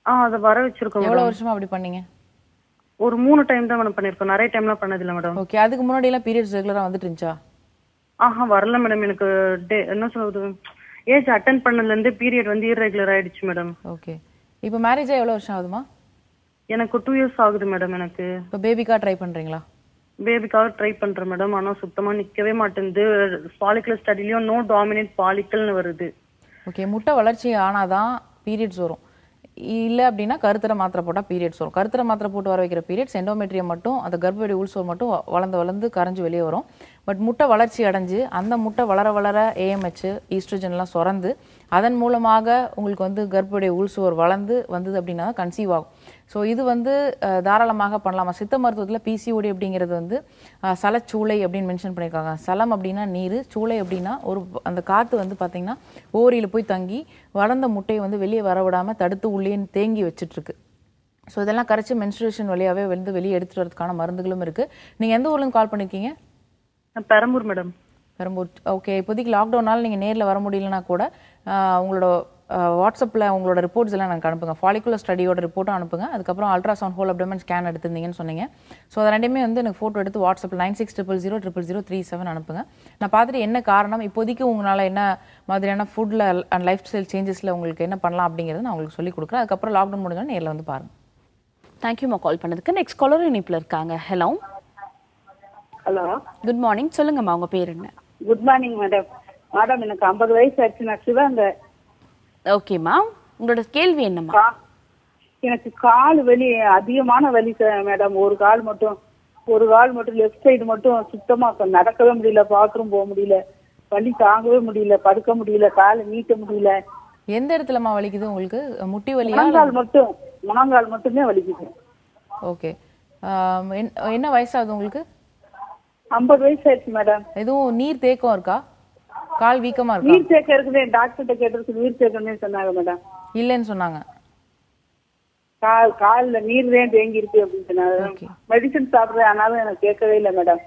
ஆ அதை வர வச்சிருக்கோம் எவ்வளவு வருஷமா அப்படி பண்ணீங்க ஒரு மூணு டைம் தான் மேடம் பண்ணிருக்கோம் நிறைய டைம்லாம் பண்ணது இல்ல மேடம் ஓகே அதுக்கு முன்னாடி எல்லாம் பீரியட்ஸ் ரெகுலரா வந்துட்டு இருந்துச்சா ஆஹா வரல மேடம் எனக்கு என்ன சொல்றது ஏஜ் அட்டன் பண்ணதுல இருந்து பீரியட் வந்து இர்ரெகுலர் ஆயிடுச்சு மேடம் ஓகே இப்போ மேரேஜ் எவ்வளவு வருஷம் ஆகுதுமா எனக்கு டூ இயர்ஸ் ஆகுது மேடம் எனக்கு இப்போ பேபிக்கா ட்ரை பண்றீங்களா பேபிக்காக ட்ரை பண்றேன் மேடம் ஆனால் சுத்தமா நிக்கவே மாட்டேங்குது பாலிக்கல் ஸ்டடிலையும் நோ டாமினேட் பாலிக்கல்னு வருது ஓகே முட்டை வளர்ச்சி ஆனாதான் பீரியட்ஸ் வரும் இல்லை அப்படின்னா கருத்தர மாத்திரை போட்டால் பீரியட்ஸ் வரும் கருத்தர மாத்திரை போட்டு வர வைக்கிற பீரியட்ஸ் எண்டோமெட்ரியம் மட்டும் அந்த கர்ப்பவெடி ஊல்சோர் மட்டும் வளர்ந்து வளர்ந்து கரைஞ்சி வெளியே வரும் பட் முட்டை வளர்ச்சி அடைஞ்சு அந்த முட்டை வளர வளர ஏஎம்ஹெச் ஈஸ்ட்ரஜன்லாம் சுரந்து அதன் மூலமாக உங்களுக்கு வந்து கர்ப்பவெடி உள்சோர் வளர்ந்து வந்தது அப்படின்னா கன்சீவ் ஆகும் ஸோ இது வந்து தாராளமாக பண்ணலாமா சித்த மருத்துவத்தில் பிசிஓடி அப்படிங்கிறது வந்து சலச்சூளை அப்படின்னு மென்ஷன் பண்ணியிருக்காங்க சலம் அப்படின்னா நீர் சூளை அப்படின்னா ஒரு அந்த காற்று வந்து பார்த்தீங்கன்னா ஓரியில் போய் தங்கி வளர்ந்த முட்டையை வந்து வெளியே வரவிடாமல் தடுத்து உள்ளே தேங்கி வச்சுட்ருக்கு ஸோ இதெல்லாம் கரைச்சி மென்சுரேஷன் வழியாகவே வந்து வெளியே எடுத்துட்டு வரதுக்கான மருந்துகளும் இருக்குது நீங்கள் எந்த ஊர்லேருந்து கால் பண்ணியிருக்கீங்க பெரம்பூர் மேடம் பெரம்பூர் ஓகே இப்போதைக்கு லாக்டவுனால் நீங்கள் நேரில் வர முடியலன்னா கூட உங்களோட வாட்ஸ்அப்பில் உங்களோட ரிப்போர்ட்ஸ் எல்லாம் எனக்கு அனுப்புங்க ஃபாலிகுலர் ஸ்டடியோட ரிப்போர்ட்டும் அனுப்புங்க அதுக்கப்புறம் அல்ட்ராசவுண்ட் ஹோல் அப்டமன் ஸ்கேன் எடுத்திருந்தீங்கன்னு சொன்னீங்க ஸோ அதை ரெண்டுமே வந்து எனக்கு ஃபோட்டோ எடுத்து WhatsApp nine six triple zero triple zero three seven அனுப்புங்க நான் பார்த்துட்டு என்ன காரணம் இப்போதைக்கு உங்களால் என்ன மாதிரியான ஃபுட்டில் அண்ட் லைஃப் ஸ்டைல் சேஞ்சஸில் உங்களுக்கு என்ன பண்ணலாம் அப்படிங்கிறது நான் உங்களுக்கு சொல்லிக் கொடுக்குறேன் அதுக்கப்புறம் லாக்டவுன் முடிஞ்சோன்னு நேரில் வந்து பாருங்கள் தேங்க்யூமா கால் பண்ணதுக்கு நெக்ஸ்ட் காலர் இனிப்பில் இருக்காங்க ஹலோ ஹலோ குட் மார்னிங் சொல்லுங்கம்மா உங்கள் பேர் என்ன குட் மார்னிங் மேடம் மேடம் எனக்கு ஐம்பது வயசு ஆச்சு நான் சிவா அந்த ஓகேம்மா உங்களோட கேள்வி என்னம்மா எனக்கு கால் வலி அதிகமான வலி மேடம் ஒரு கால் மட்டும் ஒரு கால் மட்டும் லெஃப்ட் சைடு மட்டும் சுத்தமா நடக்கவே முடியல பாத்ரூம் போக முடியல வலி தாங்கவே முடியல படுக்க முடியல கால நீட்ட முடியல எந்த இடத்துலமா வலிக்குது உங்களுக்கு முட்டி வலி முழங்கால் மட்டும் முழங்கால் மட்டுமே வலிக்குது ஓகே என்ன வயசாகுது உங்களுக்கு ஐம்பது வயசு ஆயிடுச்சு மேடம் எதுவும் நீர் தேக்கம் இருக்கா கால் வீக்கமா இருக்கு நீர் தேக்கம் இருக்குது கிட்ட கேட்டதுக்கு நீர் தேக்கம்னு சொன்னாங்க மேடம் இல்லைன்னு சொன்னாங்க கால் காலில் நீர் தான் தேங்கி இருக்கு அப்படின்னு சொன்னாங்க மெடிசன் சாப்பிட்றேன் ஆனாலும் எனக்கு கேட்கவே இல்லை மேடம்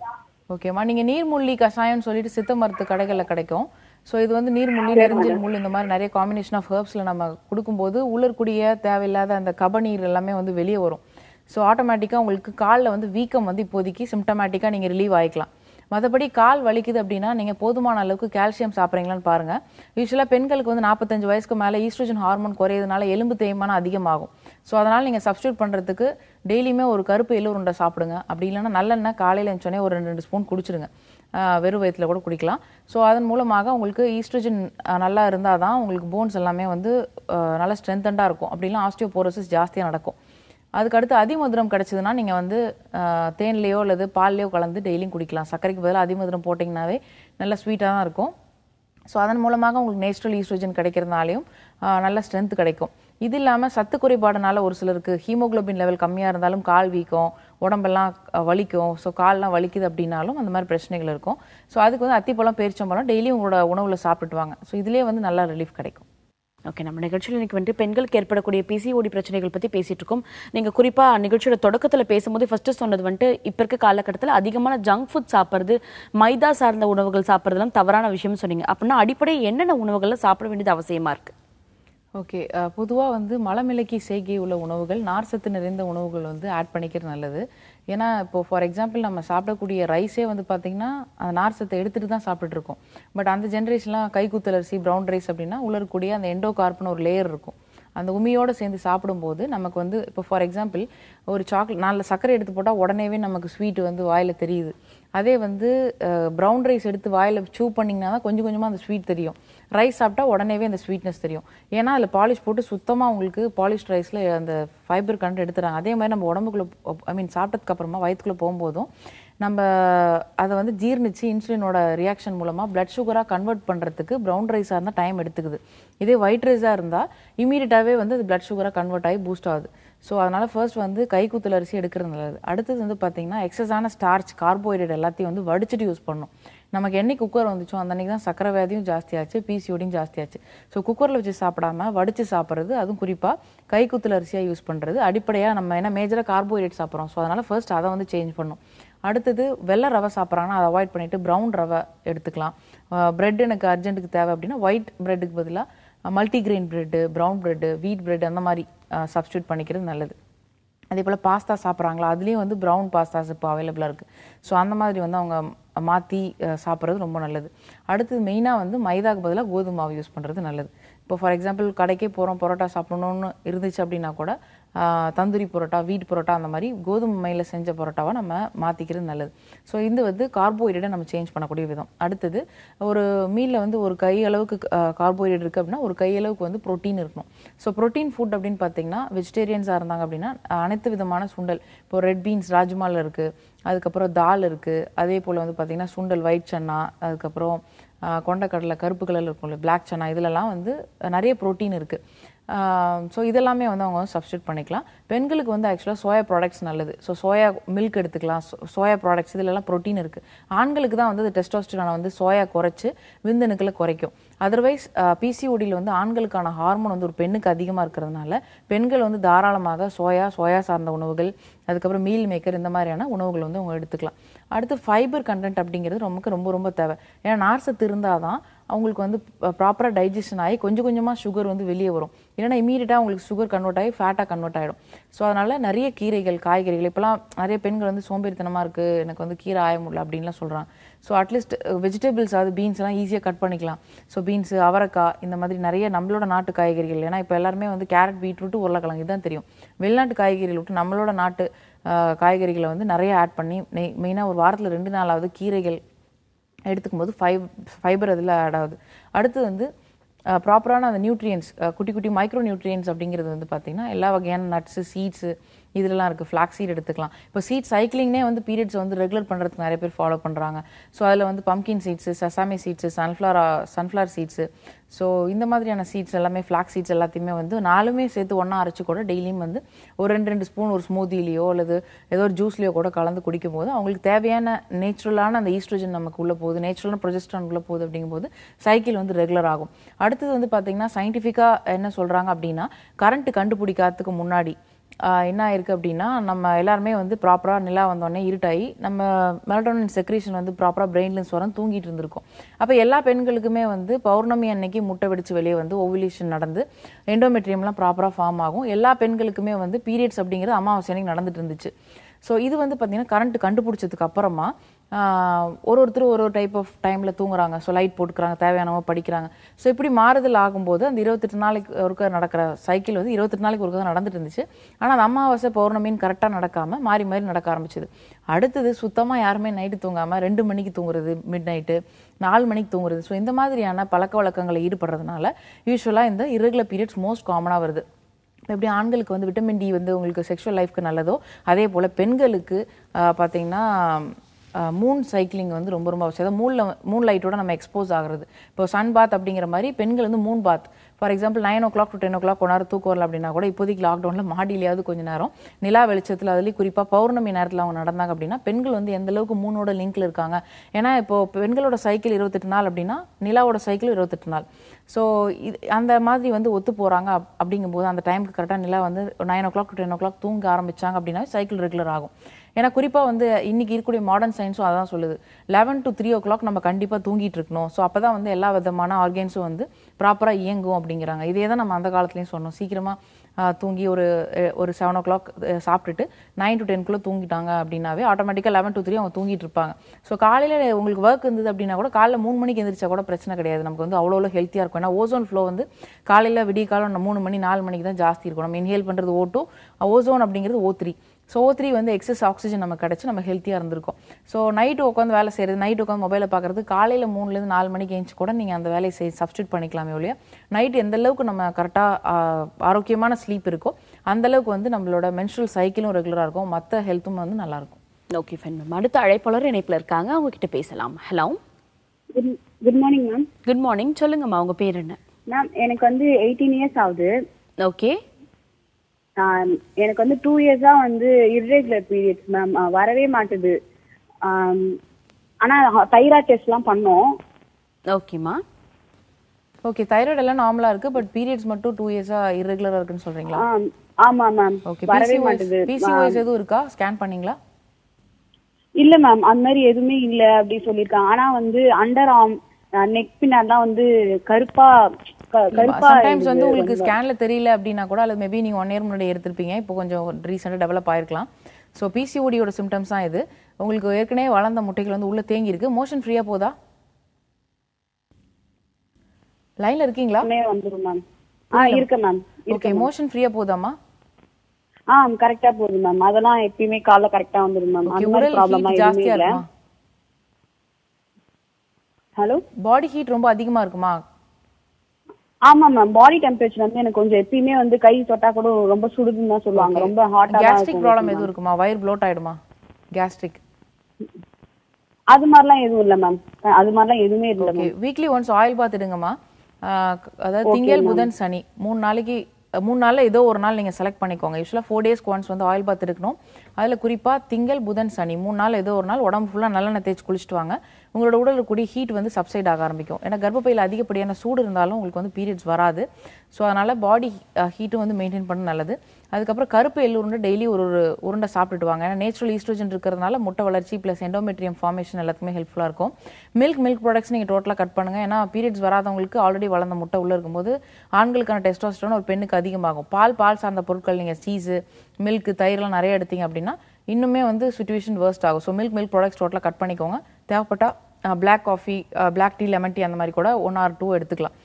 ஓகேம்மா நீங்கள் நீர்முள்ளி கஷாயம்னு சொல்லிட்டு சித்த மருத்து கடைகளில் கிடைக்கும் ஸோ இது வந்து நீர்முள்ளி நெருஞ்சல் முள் இந்த மாதிரி நிறைய காம்பினேஷன் ஆஃப் ஹேர்ப்ஸில் நம்ம கொடுக்கும்போது உள்ளற்குடிய தேவையில்லாத அந்த கப நீர் எல்லாமே வந்து வெளியே வரும் ஸோ ஆட்டோமேட்டிக்காக உங்களுக்கு காலில் வந்து வீக்கம் வந்து இப்போதைக்கு சிம்டமேட்டிக்காக நீங்கள் ரிலீவ் ஆகிக்கலாம் மற்றபடி கால் வலிக்குது அப்படின்னா நீங்கள் போதுமான அளவுக்கு கால்சியம் சாப்பிட்றீங்களான்னு பாருங்கள் யூஸ்வலாக பெண்களுக்கு வந்து நாற்பத்தஞ்சு வயசுக்கு மேலே ஈஸ்ட்ரோஜன் ஹார்மோன் குறையிறதுனால எலும்பு தேய்மானம் அதிகமாகும் ஸோ அதனால் நீங்கள் சப்ஸ்டியூட் பண்ணுறதுக்கு டெய்லியுமே ஒரு கருப்பு எள்ளு உருண்டை சாப்பிடுங்க அப்படி இல்லைன்னா நல்லெண்ணெய் காலையில் எழுந்தோடனே ஒரு ரெண்டு ரெண்டு ஸ்பூன் குடிச்சிருங்க வெறும் வயத்தில் கூட குடிக்கலாம் ஸோ அதன் மூலமாக உங்களுக்கு ஈஸ்ட்ரஜன் நல்லா இருந்தால் தான் உங்களுக்கு போன்ஸ் எல்லாமே வந்து நல்லா ஸ்ட்ரென்தண்டாக இருக்கும் அப்படிலாம் ஆஸ்டியோபோரோசிஸ் ஜாஸ்தியாக நடக்கும் அதுக்கடுத்து அதிமதுரம் கிடச்சிதுன்னா நீங்கள் வந்து தேன்லேயோ அல்லது பால்லையோ கலந்து டெய்லியும் குடிக்கலாம் சர்க்கரைக்கு பதிலாக அதிமதுரம் போட்டிங்கனாவே நல்லா ஸ்வீட்டாக தான் இருக்கும் ஸோ அதன் மூலமாக உங்களுக்கு நேச்சுரல் ஈஸ்ட்ரோஜன் கிடைக்கிறதுனாலையும் நல்ல ஸ்ட்ரென்த் கிடைக்கும் இது இல்லாமல் சத்து குறைபாடுனால ஒரு சிலருக்கு ஹீமோக்ளோபின் லெவல் கம்மியாக இருந்தாலும் கால் வீக்கம் உடம்பெல்லாம் வலிக்கும் ஸோ கால்லாம் வலிக்குது அப்படின்னாலும் அந்த மாதிரி பிரச்சனைகள் இருக்கும் ஸோ அதுக்கு வந்து அத்திப்பழம் பேரிச்சம்பழம் டெய்லியும் உங்களோட உணவில் சாப்பிட்டுட்டு வாங்க ஸோ இதுலேயே வந்து நல்லா ரிலீஃப் கிடைக்கும் ஓகே நம்ம நிகழ்ச்சியில் இன்றைக்கி வந்துட்டு பெண்களுக்கு ஏற்படக்கூடிய பிசிஓடி பிரச்சனைகள் பற்றி பேசிகிட்டு இருக்கோம் நீங்கள் குறிப்பாக நிகழ்ச்சியோட தொடக்கத்தில் பேசும்போது ஃபஸ்ட்டு சொன்னது வந்துட்டு இப்போ இருக்க காலகட்டத்தில் அதிகமான ஜங்க் ஃபுட் சாப்பிட்றது மைதா சார்ந்த உணவுகள் சாப்பிட்றதுலாம் தவறான விஷயம்னு சொன்னீங்க அப்படின்னா அடிப்படை என்னென்ன உணவுகளில் சாப்பிட வேண்டியது அவசியமாக இருக்குது ஓகே பொதுவாக வந்து மலமிளக்கி செய்கை உள்ள உணவுகள் நார் சத்து நிறைந்த உணவுகள் வந்து ஆட் பண்ணிக்கிறது நல்லது ஏன்னா இப்போது ஃபார் எக்ஸாம்பிள் நம்ம சாப்பிடக்கூடிய ரைஸே வந்து பார்த்தீங்கன்னா அந்த நார்சத்தை எடுத்துகிட்டு தான் சாப்பிட்டுட்ருக்கோம் பட் அந்த ஜென்ரேஷன்லாம் கைக்குத்தல் அரிசி ப்ரௌன் ரைஸ் அப்படின்னா உள்ள இருக்கக்கூடிய அந்த எண்டோ கார்பன் ஒரு லேயர் இருக்கும் அந்த உமியோடு சேர்ந்து சாப்பிடும்போது நமக்கு வந்து இப்போ ஃபார் எக்ஸாம்பிள் ஒரு சாக்லேட் நாலு சர்க்கரை எடுத்து போட்டால் உடனேவே நமக்கு ஸ்வீட் வந்து வாயில் தெரியுது அதே வந்து ப்ரௌன் ரைஸ் எடுத்து வாயில் சூ பண்ணிங்கன்னா தான் கொஞ்சம் கொஞ்சமாக அந்த ஸ்வீட் தெரியும் ரைஸ் சாப்பிட்டா உடனேவே அந்த ஸ்வீட்னஸ் தெரியும் ஏன்னா அதில் பாலிஷ் போட்டு சுத்தமாக உங்களுக்கு பாலிஷ் ரைஸில் அந்த ஃபைபர் கண்டு எடுத்துறாங்க அதே மாதிரி நம்ம உடம்புக்குள்ளே ஐ மீன் சாப்பிட்டதுக்கப்புறமா வயிற்றுக்குள்ளே போகும்போதும் நம்ம அதை வந்து ஜீர்ணிச்சு இன்சுலினோட ரியாக்ஷன் மூலமாக பிளட் சுகராக கன்வெர்ட் பண்ணுறதுக்கு ப்ரௌன் ரைஸாக இருந்தால் டைம் எடுத்துக்குது இதே ஒயிட் ரைஸாக இருந்தால் இமீடியட்டாகவே வந்து அது பிளட் சுகராக கன்வெர்ட் ஆகி பூஸ்ட் ஆகுது ஸோ அதனால் ஃபர்ஸ்ட் வந்து கைக்குத்தல் அரிசி எடுக்கிறது நல்லது அடுத்தது வந்து பார்த்திங்கன்னா எக்ஸஸான ஸ்டார்ச் கார்போஹைட்ரேட் எல்லாத்தையும் வந்து வடிச்சிட்டு யூஸ் பண்ணணும் நமக்கு என்னைக்கு குக்கர் வந்துச்சோ அந்த அன்றைக்கி தான் சக்கரை வியாதியும் ஜாஸ்தியாச்சு பிசிஓடியும் ஜாஸ்தியாச்சு ஸோ குக்கரில் வச்சு சாப்பிடாமல் வடித்து சாப்பிட்றது அதுவும் குறிப்பாக குத்துல அரிசியாக யூஸ் பண்ணுறது அடிப்படையாக நம்ம என்ன மேஜராக கார்போஹைட்ரேட் சாப்பிட்றோம் ஸோ அதனால் ஃபர்ஸ்ட் அதை வந்து சேஞ்ச் பண்ணும் அடுத்தது வெள்ளை ரவை சாப்பிட்றாங்கன்னா அதை அவாய்ட் பண்ணிவிட்டு ப்ரௌன் ரவை எடுத்துக்கலாம் ப்ரெட் எனக்கு அர்ஜென்ட்டுக்கு தேவை அப்படின்னா ஒயிட் ப்ரெட்டுக்கு பதிலாக multigrain bread brown bread wheat bread அந்த மாதிரி சப்ஸ்டியூட் பண்ணிக்கிறது நல்லது அதே போல் பாஸ்தா சாப்பிட்றாங்களா அதுலேயும் வந்து ப்ரௌன் பாஸ்தாஸ் இப்போ அவைலபிளாக இருக்குது ஸோ அந்த மாதிரி வந்து அவங்க மாற்றி சாப்பிட்றது ரொம்ப நல்லது அடுத்தது மெயினாக வந்து மைதாக்கு பதிலாக கோதுமாவை யூஸ் பண்ணுறது நல்லது இப்போ ஃபார் எக்ஸாம்பிள் கடைக்கே போகிறோம் பரோட்டா சாப்பிடணுன்னு இருந்துச்சு அப்படின்னா கூட தந்தூரி பரோட்டா வீட் பரோட்டா அந்த மாதிரி கோதுமை மையில் செஞ்ச பரோட்டாவை நம்ம மாற்றிக்கிறது நல்லது ஸோ இது வந்து கார்போஹைட்ரேட்டை நம்ம சேஞ்ச் பண்ணக்கூடிய விதம் அடுத்தது ஒரு மீலில் வந்து ஒரு கை அளவுக்கு கார்போஹைட்ரேட் இருக்குது அப்படின்னா ஒரு கை அளவுக்கு வந்து ப்ரோட்டீன் இருக்கணும் ஸோ ப்ரோட்டீன் ஃபுட் அப்படின்னு பார்த்தீங்கன்னா வெஜிடேரியன்ஸாக இருந்தாங்க அப்படின்னா அனைத்து விதமான சுண்டல் இப்போ ரெட் பீன்ஸ் ராஜ்மாவில் இருக்குது அதுக்கப்புறம் தால் இருக்குது அதே போல் வந்து பார்த்திங்கன்னா சுண்டல் ஒயிட் சன்னா அதுக்கப்புறம் கொண்டக்கடலை கருப்பு கலரில் இருக்கும்ல பிளாக் சன்னா இதிலலாம் வந்து நிறைய ப்ரோட்டீன் இருக்குது ஸோ இதெல்லாமே வந்து அவங்க வந்து சப்ஸ்டியூட் பண்ணிக்கலாம் பெண்களுக்கு வந்து ஆக்சுவலாக சோயா ப்ராடக்ட்ஸ் நல்லது ஸோ சோயா மில்க் எடுத்துக்கலாம் சோயா ப்ராடக்ட்ஸ் இதிலெல்லாம் ப்ரோட்டீன் இருக்குது ஆண்களுக்கு தான் வந்து டெஸ்டோஸ்டிரான வந்து சோயா குறைச்சி விந்தணுக்களை குறைக்கும் அதர்வைஸ் பிசிஓடியில் வந்து ஆண்களுக்கான ஹார்மோன் வந்து ஒரு பெண்ணுக்கு அதிகமாக இருக்கிறதுனால பெண்கள் வந்து தாராளமாக சோயா சோயா சார்ந்த உணவுகள் அதுக்கப்புறம் மீல் மேக்கர் இந்த மாதிரியான உணவுகள் வந்து அவங்க எடுத்துக்கலாம் அடுத்து ஃபைபர் கண்டென்ட் அப்படிங்கிறது நமக்கு ரொம்ப ரொம்ப தேவை ஏன்னா நார்சத்து இருந்தால் தான் அவங்களுக்கு வந்து ப்ராப்பராக டைஜஷன் ஆகி கொஞ்சம் கொஞ்சமாக சுகர் வந்து வெளியே வரும் இல்லைன்னா இமீடியட்டாக அவங்களுக்கு சுகர் கன்வெர்ட் ஆகி ஃபேட்டாக கன்வெர்ட் ஆகிடும் ஸோ அதனால் நிறைய கீரைகள் காய்கறிகள் இப்போலாம் நிறைய பெண்கள் வந்து சோம்பேறித்தனமாக இருக்குது எனக்கு வந்து கீரை ஆய முடியல அப்படின்லாம் சொல்கிறாங்க ஸோ அட்லீஸ்ட் வெஜிடபிள்ஸ் அது பீன்ஸ்லாம் ஈஸியாக கட் பண்ணிக்கலாம் ஸோ பீன்ஸு அவரைக்காய் இந்த மாதிரி நிறைய நம்மளோட நாட்டு காய்கறிகள் ஏன்னா இப்போ எல்லாருமே வந்து கேரட் பீட்ரூட் உருளைக்கிழங்கு தான் தெரியும் வெளிநாட்டு காய்கறிகள் விட்டு நம்மளோட நாட்டு காய்கறிகளை வந்து நிறைய ஆட் பண்ணி மெயினாக ஒரு வாரத்தில் ரெண்டு நாளாவது கீரைகள் எடுத்துக்கும் போது ஃபைப் ஃபைபர் அதில் ஆட் ஆகுது அடுத்தது வந்து ப்ராப்பரான அந்த நியூட்ரியன்ஸ் குட்டி குட்டி மைக்ரோ நியூட்ரியன்ஸ் அப்படிங்கிறது வந்து பார்த்திங்கன்னா எல்லா வகையான நட்ஸு சீட்ஸு இதெல்லாம் இருக்குது ஃப்ளாக் சீட் எடுத்துக்கலாம் இப்போ சீட் சைக்கிளிங்னே வந்து பீரியட்ஸ் வந்து ரெகுலர் பண்ணுறதுக்கு நிறைய பேர் ஃபாலோ பண்ணுறாங்க ஸோ அதில் வந்து pumpkin seeds sesame seeds sunflower sunflower seeds so இந்த மாதிரியான சீட்ஸ் எல்லாமே ஃப்ளாக் சீட்ஸ் எல்லாத்தையுமே வந்து நாலுமே சேர்த்து ஒன்றா அரைச்சி கூட டெய்லியும் வந்து ஒரு ரெண்டு ரெண்டு ஸ்பூன் ஒரு ஸ்மூதிலேயோ அல்லது ஏதோ ஒரு ஜூஸ்லேயோ கூட கலந்து குடிக்கும் போது அவங்களுக்கு தேவையான நேச்சுரலான அந்த ஈஸ்ட்ரோஜன் நமக்கு உள்ளே போகுது நேச்சுரலான ப்ரொஜெஸ்ட்ரான் உள்ளே போகுது அப்படிங்கும்போது சைக்கிள் வந்து ரெகுலர் ஆகும் அடுத்தது வந்து பார்த்திங்கன்னா சயின்டிஃபிக்காக என்ன சொல்கிறாங்க அப்படின்னா கரண்ட்டு கண்டுபிடிக்காததுக்கு முன்னாடி என்ன ஆயிருக்கு அப்படின்னா நம்ம எல்லாருமே வந்து ப்ராப்பராக நிலா வந்தோடனே இருட்டாகி நம்ம மெலட்டோனின் செக்ரீஷன் வந்து ப்ராப்பராக பிரெயின்லேருந்து வரும் தூங்கிட்டு இருந்திருக்கோம் அப்போ எல்லா பெண்களுக்குமே வந்து பௌர்ணமி அன்னைக்கு முட்டை வெடிச்சு வெளியே வந்து ஓவிலேஷன் நடந்து எண்டோமெட்ரியம்லாம் ப்ராப்பராக ஃபார்ம் ஆகும் எல்லா பெண்களுக்குமே வந்து பீரியட்ஸ் அப்படிங்கிறது அமாவாசை அன்னைக்கு நடந்துட்டு இருந்துச்சு ஸோ இது வந்து பார்த்திங்கன்னா கரண்ட் கண்டுபிடிச்சதுக்கு அப்புறமா ஒரு ஒருத்தர் ஒரு ஒரு டைப் ஆஃப் டைமில் தூங்குறாங்க ஸோ லைட் போட்டுக்கிறாங்க தேவையானவங்க படிக்கிறாங்க ஸோ இப்படி மாறுதல் ஆகும்போது அந்த இருபத்தெட்டு நாளைக்கு ஒருக்க நடக்கிற சைக்கிள் வந்து இருபத்தெட்டு நாளைக்கு ஒருக்க தான் நடந்துட்டு இருந்துச்சு ஆனால் அந்த அமாவாசை பௌர்ணமின்னு கரெக்டாக நடக்காமல் மாறி மாறி நடக்க ஆரம்பிச்சிது அடுத்தது சுத்தமாக யாருமே நைட்டு தூங்காமல் ரெண்டு மணிக்கு தூங்குறது மிட் நைட்டு நாலு மணிக்கு தூங்குறது ஸோ இந்த மாதிரியான பழக்க வழக்கங்களை ஈடுபடுறதுனால யூஸ்வலாக இந்த இரகுலர் பீரியட்ஸ் மோஸ்ட் காமனாக வருது எப்படி ஆண்களுக்கு வந்து விட்டமின் டி வந்து உங்களுக்கு செக்ஷுவல் லைஃப்க்கு நல்லதோ அதே போல் பெண்களுக்கு பார்த்தீங்கன்னா மூன் சைக்கிளிங் வந்து ரொம்ப ரொம்ப அவசியம் மூணில் மூன் லைட்டோட நம்ம எக்ஸ்போஸ் ஆகிறது இப்போ சன் பாத் அப்படிங்கிற மாதிரி பெண்கள் வந்து moon bath for example nine o'clock to ten o'clock ஒன் தூக்கு வரல அப்படின்னா கூட இப்போதைக்கு லாக்டவுனில் மாடியிலையாவது கொஞ்சம் நேரம் நிலா வெளிச்சத்தில் அதுலேயும் குறிப்பாக பௌர்ணமி நேரத்தில் அவங்க நடந்தாங்க அப்படின்னா பெண்கள் வந்து எந்த அளவுக்கு மூணோட லிங்க்கில் இருக்காங்க ஏன்னா இப்போ பெண்களோட சைக்கிள் இருபத்தெட்டு நாள் அப்படின்னா நிலாவோட சைக்கிள் இருபத்தெட்டு நாள் ஸோ இது அந்த மாதிரி வந்து ஒத்து போகிறாங்க அப்படிங்கும்போது அந்த டைமுக்கு கரெக்டாக நிலா வந்து nine o'clock to ten o'clock தூங்க ஆரம்பித்தாங்க அப்படின்னா சைக்கிள் ரெகுலர் ஆகும் ஏன்னா குறிப்பாக வந்து இன்றைக்கி இருக்கக்கூடிய மாடர்ன் சயின்ஸும் அதான் சொல்லுது eleven to three o'clock நம்ம கண்டிப்பாக தூங்கிட்டு இருக்கணும் ஸோ அப்போ தான் வந்து எல்லா விதமான ஆர்கன்ஸும் வந்து ப்ராப்பராக இயங்கும் அப்படிங்கிறாங்க இதே தான் நம்ம அந்த காலத்துலேயும் சொன்னோம் சீக்கிரமாக தூங்கி ஒரு ஒரு செவன் ஓ கிளாக் சாப்பிட்டுட்டு நைன் டு டென்க்குள்ளே தூங்கிட்டாங்க அப்படின்னாவே ஆட்டோமேட்டிக்காக லெவன் டு த்ரீ அவங்க தூங்கிட்டு இருப்பாங்க ஸோ காலையில் உங்களுக்கு ஒர்க் இருந்தது அப்படின்னா கூட காலைல மூணு மணிக்கு எந்திரிச்சா கூட பிரச்சனை கிடையாது நமக்கு வந்து அவ்வளோ ஹெல்த்தியாக இருக்கும் ஏன்னா ஓசோன் ஃப்ளோ வந்து காலையில் விடிய காலம் மூணு மணி நாலு மணிக்கு தான் ஜாஸ்தி இருக்கும் நம்ம இன்ஹேல் பண்ணுறது ஓ டூ ஓசோன் அப்படிங்கிறது ஓ த்ரீ ஸோ த்ரீ வந்து எக்ஸஸ் ஆக்சிஜன் நம்ம கிடச்சி நம்ம ஹெல்த்தியாக இருந்திருக்கும் ஸோ நைட்டு உட்காந்து வேலை செய்கிறது நைட்டு உட்காந்து மொபைலை பார்க்குறது காலையில் மூணுலேருந்து நாலு மணிக்கு ஏஞ்சி கூட நீங்கள் அந்த வேலையை செய் சப்ஸ்டியூட் பண்ணிக்கலாமே ஒழிய நைட்டு எந்த அளவுக்கு நம்ம கரெக்டாக ஆரோக்கியமான ஸ்லீப் இருக்கோ அந்தளவுக்கு வந்து நம்மளோட மென்ஸ்ட்ரல் சைக்கிளும் ரெகுலராக இருக்கும் மற்ற ஹெல்த்தும் வந்து நல்லாயிருக்கும் ஓகே ஃபைன் மேம் அடுத்த அழைப்பாளர் இணைப்பில் இருக்காங்க அவங்ககிட்ட பேசலாம் hello good morning ma'am good morning சொல்லுங்கம்மா உங்கள் பேர் என்ன மேம் எனக்கு வந்து எயிட்டீன் இயர்ஸ் ஆகுது ஓகே எனக்கு வந்து டூ இயர்ஸா வந்து இர்ரெகுலர் பீரியட்ஸ் மேம் வரவே மாட்டுது ஆனா தைராய்ட் டெஸ்ட் எல்லாம் பண்ணோம் ஓகேமா ஓகே தைராய்டு எல்லாம் நார்மலா இருக்கு பட் பீரியட்ஸ் மட்டும் டூ இயர்ஸா இர்ரெகுலரா இருக்குன்னு சொல்றீங்களா ஆமா மேம் ஓகே வரவே மாட்டுது பிசிஓஎஸ் எதுவும் இருக்கா ஸ்கேன் பண்ணீங்களா இல்ல மேம் அந்த மாதிரி எதுவுமே இல்ல அப்படி சொல்லிருக்காங்க ஆனா வந்து அண்டர் ஆர்ம் நெக் தான் வந்து கருப்பா சம்டைம்ஸ் வந்து உங்களுக்கு ஸ்கேன்ல தெரியல அப்படின்னா கூட அல்லது மேபி நீங்க ஒன் இயர் முன்னாடி எடுத்திருப்பீங்க இப்போ கொஞ்சம் ரீசெண்டாக டெவலப் ஆயிருக்கலாம் ஸோ பிசிஓடியோட சிம்டம்ஸ் தான் இது உங்களுக்கு ஏற்கனவே வளர்ந்த முட்டைகள் வந்து உள்ள தேங்கி இருக்கு மோஷன் ஃப்ரீயா போதா லைன்ல இருக்கீங்களா வந்துடும் மேம் ஆ இருக்கு மேம் ஓகே மோஷன் ஃப்ரீயா போதாமா ஆ கரெக்டா போகுது மேம் அதெல்லாம் எப்பயுமே கால்ல கரெக்டா வந்துடும் மேம் அந்த மாதிரி ப்ராப்ளமா எதுவுமே இல்ல ஹலோ பாடி ஹீட் ரொம்ப அதிகமா இருக்குமா ஆமா மேம் பாடி டெம்பரேச்சர் வந்து எனக்கு கொஞ்சம் எப்பயுமே வந்து கை தொட்டா கூட ரொம்ப சுடுதுன்னு தான் சொல்லுவாங்க ரொம்ப ஹாட்டா கேஸ்ட்ரிக் ப்ராப்ளம் எதுவும் இருக்குமா வயர் ப்ளோட் ஆயிடுமா கேஸ்ட்ரிக் அது மாதிரிலாம் எதுவும் இல்ல மேம் அது மாதிரிலாம் எதுவுமே இல்ல வீக்லி ஒன்ஸ் ஆயில் பாத் எடுங்கம்மா அதாவது திங்கள் புதன் சனி மூணு நாளைக்கு மூணு நாளில் ஏதோ ஒரு நாள் நீங்கள் செலக்ட் பண்ணிக்கோங்க யூஸ்வலாக ஃபோர் டேஸ் ஒன்ஸ் வந்து ஆயில் பாத் எடுக்கணும் அதில் குறிப்பாக திங்கள் புதன் சனி மூணு நாள் ஏதோ ஒரு நாள் உடம்பு ஃபுல்லாக நல்லெண்ணெய் தேய்ச்சி குளிச்சுட்டு வாங்க உங்களோட உடல் இருக்கக்கூடிய ஹீட் வந்து சப்சைட் ஆக ஆரம்பிக்கும் ஏன்னா கர்ப்பப்பையில் அதிகப்படியான சூடு இருந்தாலும் உங்களுக்கு வந்து பீரியட்ஸ் வராது ஸோ அதனால் பாடி ஹீட்டும் வந்து மெயின்டைன் பண்ண நல்லது அதுக்கப்புறம் கருப்பு எள்ளு உருண்டை டெய்லி ஒரு ஒரு உருண்டை சாப்பிட்டுட்டு வாங்க ஏன்னா நேச்சுரல் ஈஸ்ட்ரோஜன் இருக்கிறதுனால முட்டை வளர்ச்சி ப்ளஸ் எண்டோமெட்ரியம் ஃபார்மேஷன் எல்லாத்துக்குமே ஹெல்ப்ஃபுல்லாக இருக்கும் மில்க் மில்க் ப்ராடக்ட்ஸ் நீங்கள் டோட்டலாக கட் பண்ணுங்கள் ஏன்னா பீரியட்ஸ் வராதவங்களுக்கு ஆல்ரெடி வளர்ந்த முட்டை உள்ளே இருக்கும்போது ஆண்களுக்கான டெஸ்டோஸ்டரோன் ஒரு பெண்ணுக்கு அதிகமாகும் பால் பால் சார்ந்த பொருட்கள் நீங்கள் சீஸு மில்க் தயிரெலாம் நிறைய எடுத்தீங்க அப்படின்னா இன்னுமே வந்து சுச்சுவேஷன் வேர்ஸ்ட் ஆகும் ஸோ மில்க் மில்க் ப்ராடக்ட்ஸ் டோட்டலாக கட் பண்ணிக்கோங்க தேவைப்பட்டால் black coffee black tea lemon tea அந்த மாதிரி கூட ஒன் ஆர் டூ எடுத்துக்கலாம்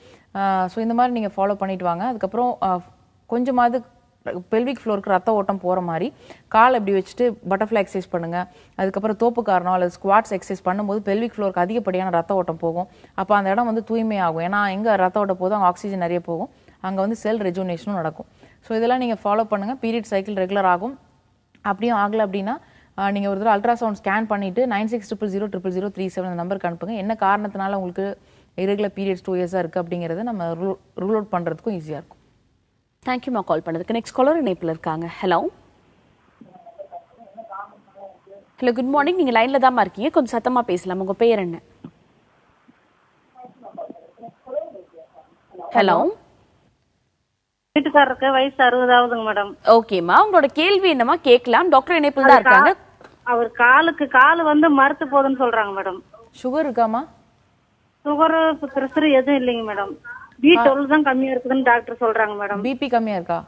ஸோ இந்த மாதிரி நீங்கள் ஃபாலோ பண்ணிட்டு வாங்க அதுக்கப்புறம் கொஞ்சமாவது பெல்விக் ஃப்ளோருக்கு ரத்த ஓட்டம் போகிற மாதிரி கால் அப்படி வச்சுட்டு பட்டர்ஃப்ளை எக்ஸசைஸ் பண்ணுங்கள் அதுக்கப்புறம் தோப்பு காரணம் அல்லது ஸ்குவாட்ஸ் எக்ஸசைஸ் பண்ணும்போது பெல்விக் ஃப்ளோருக்கு அதிகப்படியான ரத்த ஓட்டம் போகும் அப்போ அந்த இடம் வந்து தூய்மை ஆகும் ஏன்னா எங்கே ரத்த ஓட்டம் போதும் அங்கே ஆக்சிஜன் நிறைய போகும் அங்கே வந்து செல் ரெஜுனேஷனும் நடக்கும் ஸோ இதெல்லாம் நீங்கள் ஃபாலோ பண்ணுங்கள் பீரியட் சைக்கிள் ரெகுலர் ஆகும் அப்படியும் ஆகலை அப்படின்னா நீங்கள் ஒரு தடவை அல்ட்ராசவுண்ட் ஸ்கேன் பண்ணிவிட்டு nine six triple zero triple zero three seven அந்த நம்பருக்கு அனுப்புங்க என்ன காரணத்தினால உங்களுக்கு இரெகுலர் பீரியட்ஸ் டூ இயர்ஸாக இருக்குது அப்படிங்கிறத நம்ம ரூல் ரூல் அவுட் பண்ணுறதுக்கும் ஈஸியாக இருக்கும் தேங்க்யூமா கால் பண்ணதுக்கு நெக்ஸ்ட் காலர் இணைப்பில் இருக்காங்க ஹலோ ஹலோ குட் மார்னிங் நீங்கள் லைனில் தான்மா இருக்கீங்க கொஞ்சம் சத்தமாக பேசலாம் உங்கள் பேர் என்ன ஹலோ வீட்டுக்காரருக்கு வயசு அறுபதாவதுங்க மேடம் ஓகேம்மா உங்களோட கேள்வி என்னமா கேட்கலாம் டாக்டர் இணைப்பு தான் இருக்காங்க அவர் காலுக்கு கால் வந்து மறுத்து போகுதுன்னு சொல்றாங்க மேடம் சுகர் இருக்காமா சுகர் பிரஷர் எதுவும் இல்லைங்க மேடம் பி டுவெல் தான் கம்மியா இருக்குதுன்னு டாக்டர் சொல்றாங்க மேடம் பிபி கம்மியா இருக்கா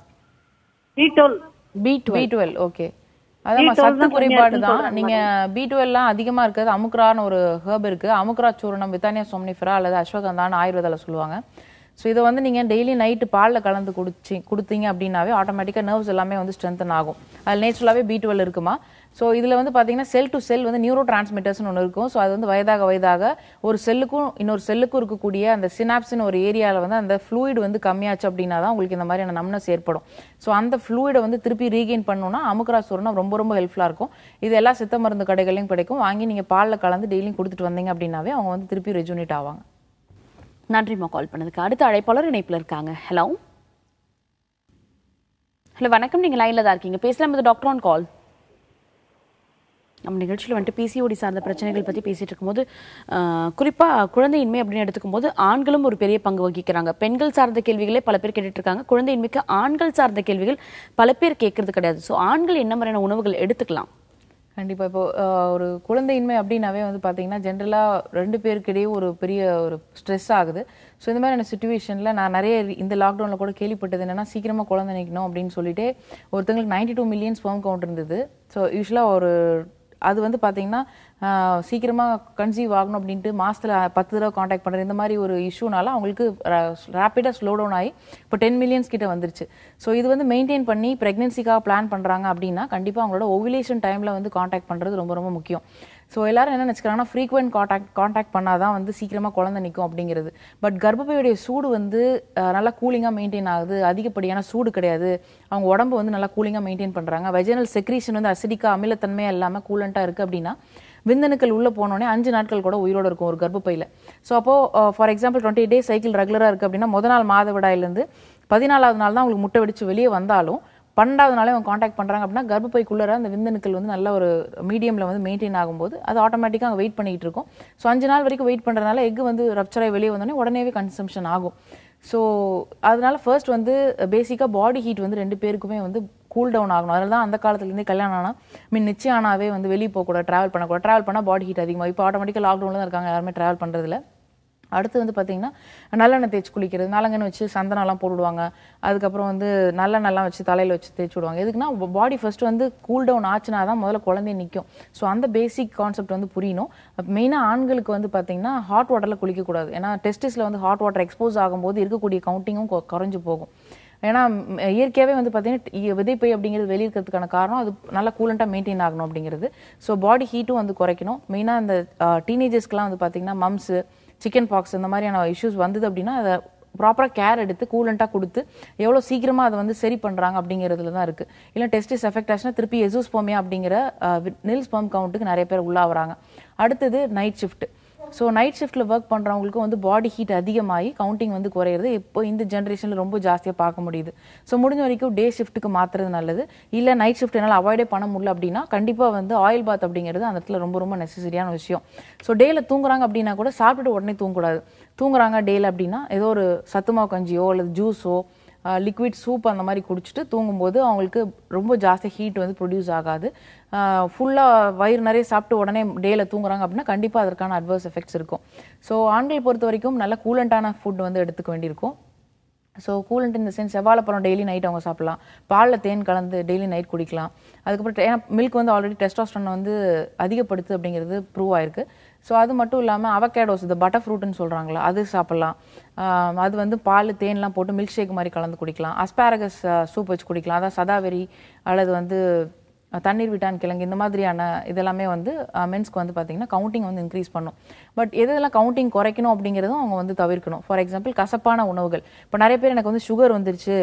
B twelve B B twelve okay அதான் சத்து குறைபாடு தான் நீங்க பி டுவெல்லாம் அதிகமா இருக்கிறது அமுக்ரான்னு ஒரு ஹேர்ப் இருக்கு அமுக்ரா சூர்ணம் வித்தானியா சோம்னிஃபரா அல்லது அஸ்வகந்தான்னு ஆயுர்வேதால சொல்லுவாங்க ஸோ இதை வந்து நீங்கள் டெய்லி நைட்டு பாலில் கலந்து குடிச்சி கொடுத்தீங்க அப்படின்னாவே ஆட்டோமேட்டிக்காக நர்வ்ஸ் எல்லாமே வந்து ஸ்ட்ரென்தன் ஆகும் அதில் நேச்சுரலாகவே பி டுவெல் இருக்குமா ஸோ இதில் வந்து பார்த்தீங்கன்னா செல் டு செல் வந்து நியூரோ டிரான்ஸ்மிட்டர்ஸ்னு ஒன்று இருக்கும் ஸோ அது வந்து வயதாக வயதாக ஒரு செல்லுக்கும் இன்னொரு செல்லுக்கும் இருக்கக்கூடிய அந்த சினாப்ஸ்னு ஒரு ஏரியாவில் வந்து அந்த ஃப்ளூயிட் வந்து கம்மியாச்சு அப்படின்னா தான் உங்களுக்கு இந்த மாதிரியான நம்னஸ் ஏற்படும் ஸோ அந்த ஃப்ளூயிடை வந்து திருப்பி ரீகெயின் பண்ணணும்னா அமுக்ராசூர்னா ரொம்ப ரொம்ப ஹெல்ப்ஃபுல்லாக இருக்கும் இது எல்லா சித்த மருந்து கடைகளையும் கிடைக்கும் வாங்கி நீங்கள் பாலில் கலந்து டெய்லியும் கொடுத்துட்டு வந்தீங்க அப்படின்னாவே அவங்க வந்து திருப்பி ரெஜூனேட் ஆவாங்க நன்றிம்மா கால் பண்ணதுக்கு அடுத்த அழைப்பாளர் இணைப்பில் இருக்காங்க ஹலோ ஹலோ வணக்கம் நீங்கள் லைனில் தான் இருக்கீங்க பேசலாம் இந்த டாக்டர் ஆன் கால் நம்ம நிகழ்ச்சியில் வந்துட்டு பிசிஓடி சார்ந்த பிரச்சனைகள் பற்றி பேசிகிட்டு இருக்கும்போது குறிப்பாக குழந்தையின்மை அப்படின்னு எடுத்துக்கும்போது ஆண்களும் ஒரு பெரிய பங்கு வகிக்கிறாங்க பெண்கள் சார்ந்த கேள்விகளே பல பேர் குழந்தை இன்மைக்கு ஆண்கள் சார்ந்த கேள்விகள் பல பேர் கேட்கறது கிடையாது ஸோ ஆண்கள் என்ன மாதிரியான உணவுகள் எடுத்துக்கலாம் கண்டிப்பாக இப்போ ஒரு குழந்தையின்மை அப்படின்னாவே வந்து பார்த்தீங்கன்னா ஜென்ரலாக ரெண்டு பேருக்கிடையே ஒரு பெரிய ஒரு ஸ்ட்ரெஸ் ஆகுது ஸோ இந்த மாதிரியான சுச்சுவேஷனில் நான் நிறைய இந்த லாக்டவுனில் கூட கேள்விப்பட்டது என்னென்னா சீக்கிரமாக குழந்தை நிற்கணும் அப்படின்னு சொல்லிட்டு ஒருத்தங்களுக்கு ninety two million sperm count இருந்தது ஸோ யூஸ்வலாக ஒரு அது வந்து பார்த்தீங்கன்னா சீக்கிரமாக கன்சீவ் ஆகணும் அப்படின்ட்டு மாதத்தில் பத்து தடவை காண்டாக்ட் பண்ணுற இந்த மாதிரி ஒரு இஷ்யூனால அவங்களுக்கு ரேப்பிடாக ஸ்லோ டவுன் ஆகி இப்போ டென் மில்லியன்ஸ் கிட்ட வந்துருச்சு ஸோ இது வந்து மெயின்டைன் பண்ணி ப்ரெக்னென்சிக்காக பிளான் பண்ணுறாங்க அப்படின்னா கண்டிப்பாக அவங்களோட ஓவிலேஷன் டைமில் வந்து காண்டாக்ட் பண்ணுறது ரொம்ப ரொம்ப முக்கியம் ஸோ எல்லோரும் என்ன நினச்சிக்கிறாங்கன்னா ஃப்ரீக்வெண்ட் காண்டாக்ட் காண்டாக்ட் பண்ணால் தான் வந்து சீக்கிரமாக குழந்தை நிற்கும் அப்படிங்கிறது பட் கர்ப்பப்பையுடைய சூடு வந்து நல்லா கூலிங்காக மெயின்டைன் ஆகுது அதிகப்படியான சூடு கிடையாது அவங்க உடம்பு வந்து நல்லா கூலிங்காக மெயின்டைன் பண்ணுறாங்க வெஜினல் செக்ரீஷன் வந்து அசிடிக்காக அமிலத்தன்மையாக இல்லாமல் கூலண்ட்டாக இருக்குது அப்படின்னா விந்தணுக்கள் உள்ளே போனோடனே அஞ்சு நாட்கள் கூட உயிரோடு இருக்கும் ஒரு கர்ப்பப்பையில் ஸோ அப்போது for example twenty days cycle ரெகுலராக இருக்குது அப்படின்னா முத நாள் மாதவிடாயிலேருந்து பதினாலாவது நாள் தான் உங்களுக்கு முட்டை வெடிச்சு வெளியே வந்தாலும் பன்னெண்டாவது நாளே அவங்க காண்டாக்ட் பண்ணுறாங்க அப்படின்னா கர்ப்பப்பைக்குள்ளே அந்த விந்தணுக்கள் வந்து நல்ல ஒரு மீடியமில் வந்து மெயின்டைன் ஆகும்போது அது ஆட்டோமேட்டிக்காக அங்கே வெயிட் பண்ணிகிட்டு இருக்கும் ஸோ அஞ்சு நாள் வரைக்கும் வெயிட் பண்ணுறதுனால எக் வந்து ரப்ச்சராக வெளியே வந்தோடனே உடனேவே கன்சம்ஷன் ஆகும் ஸோ அதனால ஃபர்ஸ்ட் வந்து பேசிக்காக பாடி ஹீட் வந்து ரெண்டு பேருக்குமே வந்து கூல் டவுன் ஆகணும் அதில் தான் அந்த காலத்துலேருந்து கல்யாணம் ஆனால் மீன் நிச்சயம் ஆனாவே வந்து வெளியே போகக்கூடாது ட்ராவல் பண்ணக்கூடாது ட்ராவல் பண்ணால் பாடி ஹீட் அதிகமாக இப்போ ஆட்டோமேட்டிக்காக லாக்டவுனில் தான் இருக்காங்க யாருமே ட்ராவல் பண்ணுறதில்ல அடுத்து வந்து பார்த்தீங்கன்னா நல்லெண்ணெய் தேய்ச்சி குளிக்கிறது நல்லெண்ணெய் வச்சு சந்தனம்லாம் போட்டுடுவாங்க அதுக்கப்புறம் வந்து நல்லெண்ணெய்லாம் வச்சு தலையில் வச்சு தேய்ச்சி விடுவாங்க எதுக்குன்னா பாடி ஃபஸ்ட்டு வந்து கூல் டவுன் ஆச்சுனா தான் முதல்ல குழந்தை நிற்கும் ஸோ அந்த பேசிக் கான்செப்ட் வந்து புரியணும் மெயினாக ஆண்களுக்கு வந்து பார்த்தீங்கன்னா ஹாட் வாட்டரில் குளிக்கக்கூடாது ஏன்னா டெஸ்டிஸில் வந்து ஹாட் வாட்டர் எக்ஸ்போஸ் ஆகும்போது இருக்கக்கூடிய கவுண்டிங்கும் குறைஞ்சு போகும் ஏன்னா இயற்கையாகவே வந்து பார்த்தீங்கன்னா விதைப்பை அப்படிங்கிறது வெளியிருக்கிறதுக்கான காரணம் அது நல்லா கூலண்ட்டாக மெயின்டைன் ஆகணும் அப்படிங்கிறது ஸோ பாடி ஹீட்டும் வந்து குறைக்கணும் மெயினாக அந்த டீனேஜர்ஸ்க்கெலாம் வந்து பார்த்தீங்கன்னா மம்ஸு சிக்கன் பாக்ஸ் இந்த மாதிரியான இஷ்யூஸ் வந்தது அப்படின்னா அதை ப்ராப்பராக கேர் எடுத்து கூலண்ட்டாக கொடுத்து எவ்வளோ சீக்கிரமாக அதை வந்து சரி பண்ணுறாங்க அப்படிங்கிறதுல தான் இருக்குது இல்லை டெஸ்டிஸ் எஃபெக்ட் ஆச்சுன்னா திருப்பி போமே அப்படிங்கிற நில் ஸ்பம் கவுண்ட்டுக்கு நிறைய பேர் உள்ளாகிறாங்க அடுத்தது நைட் ஷிஃப்ட் ஸோ நைட் ஷிஃப்ட்டில் ஒர்க் பண்ணுறவங்களுக்கும் வந்து பாடி ஹீட் அதிகமாகி கவுண்டிங் வந்து குறையிறது இப்போ இந்த ஜென்ரேஷனில் ரொம்ப ஜாஸ்தியாக பார்க்க முடியுது ஸோ முடிஞ்ச வரைக்கும் டே ஷிஃப்ட்டுக்கு மாற்றுறது நல்லது இல்லை நைட் ஷிஃப்ட் என்னால் அவாய்டே பண்ண முடியல அப்படின்னா கண்டிப்பாக வந்து ஆயில் பாத் அப்படிங்கிறது அந்த இடத்துல ரொம்ப ரொம்ப நெசசரியான விஷயம் ஸோ டேயில் தூங்குறாங்க அப்படின்னா கூட சாப்பிட்டுட்டு உடனே தூங்கக்கூடாது தூங்குறாங்க டேயில் அப்படின்னா ஏதோ ஒரு சத்துமா கஞ்சியோ அல்லது ஜூஸோ லிக்விட் சூப் அந்த மாதிரி குடிச்சிட்டு தூங்கும்போது அவங்களுக்கு ரொம்ப ஜாஸ்தி ஹீட் வந்து ப்ரொடியூஸ் ஆகாது ஃபுல்லாக வயிறு நிறைய சாப்பிட்டு உடனே டேயில் தூங்குறாங்க அப்படின்னா கண்டிப்பாக அதற்கான அட்வர்ஸ் எஃபெக்ட்ஸ் இருக்கும் ஸோ ஆண்கள் பொறுத்த வரைக்கும் நல்ல கூலண்டான ஃபுட் வந்து எடுத்துக்க வேண்டியிருக்கும் ஸோ கூலண்ட் இந்த சென்ஸ் செவ்வாழைப்பழம் டெய்லி நைட் அவங்க சாப்பிட்லாம் பாலில் தேன் கலந்து டெய்லி நைட் குடிக்கலாம் அதுக்கப்புறம் ஏன்னா மில்க் வந்து ஆல்ரெடி டெஸ்டாஸ்ட்ரான் வந்து அதிகப்படுத்து அப்படிங்கிறது ப்ரூவ் ஆயிருக்கு ஸோ அது மட்டும் இல்லாமல் அவகேடோஸ் இந்த பட்டர் ஃப்ரூட்னு சொல்கிறாங்களா அது சாப்பிட்லாம் அது வந்து பால் தேன்லாம் போட்டு மில்க் ஷேக் மாதிரி கலந்து குடிக்கலாம் அஸ்பாரகஸ் சூப் வச்சு குடிக்கலாம் அதான் சதாவெரி அல்லது வந்து தண்ணீர் விட்டான் கிழங்கு இந்த மாதிரியான இதெல்லாமே வந்து மென்ஸ்க்கு வந்து பார்த்திங்கன்னா கவுண்டிங் வந்து இன்க்ரீஸ் பண்ணும் பட் எதெல்லாம் கவுண்டிங் குறைக்கணும் அப்படிங்கிறதும் அவங்க வந்து தவிர்க்கணும் ஃபார் எக்ஸாம்பிள் கசப்பான உணவுகள் இப்போ நிறைய பேர் எனக்கு வந்து சுகர் வந்துருச்சு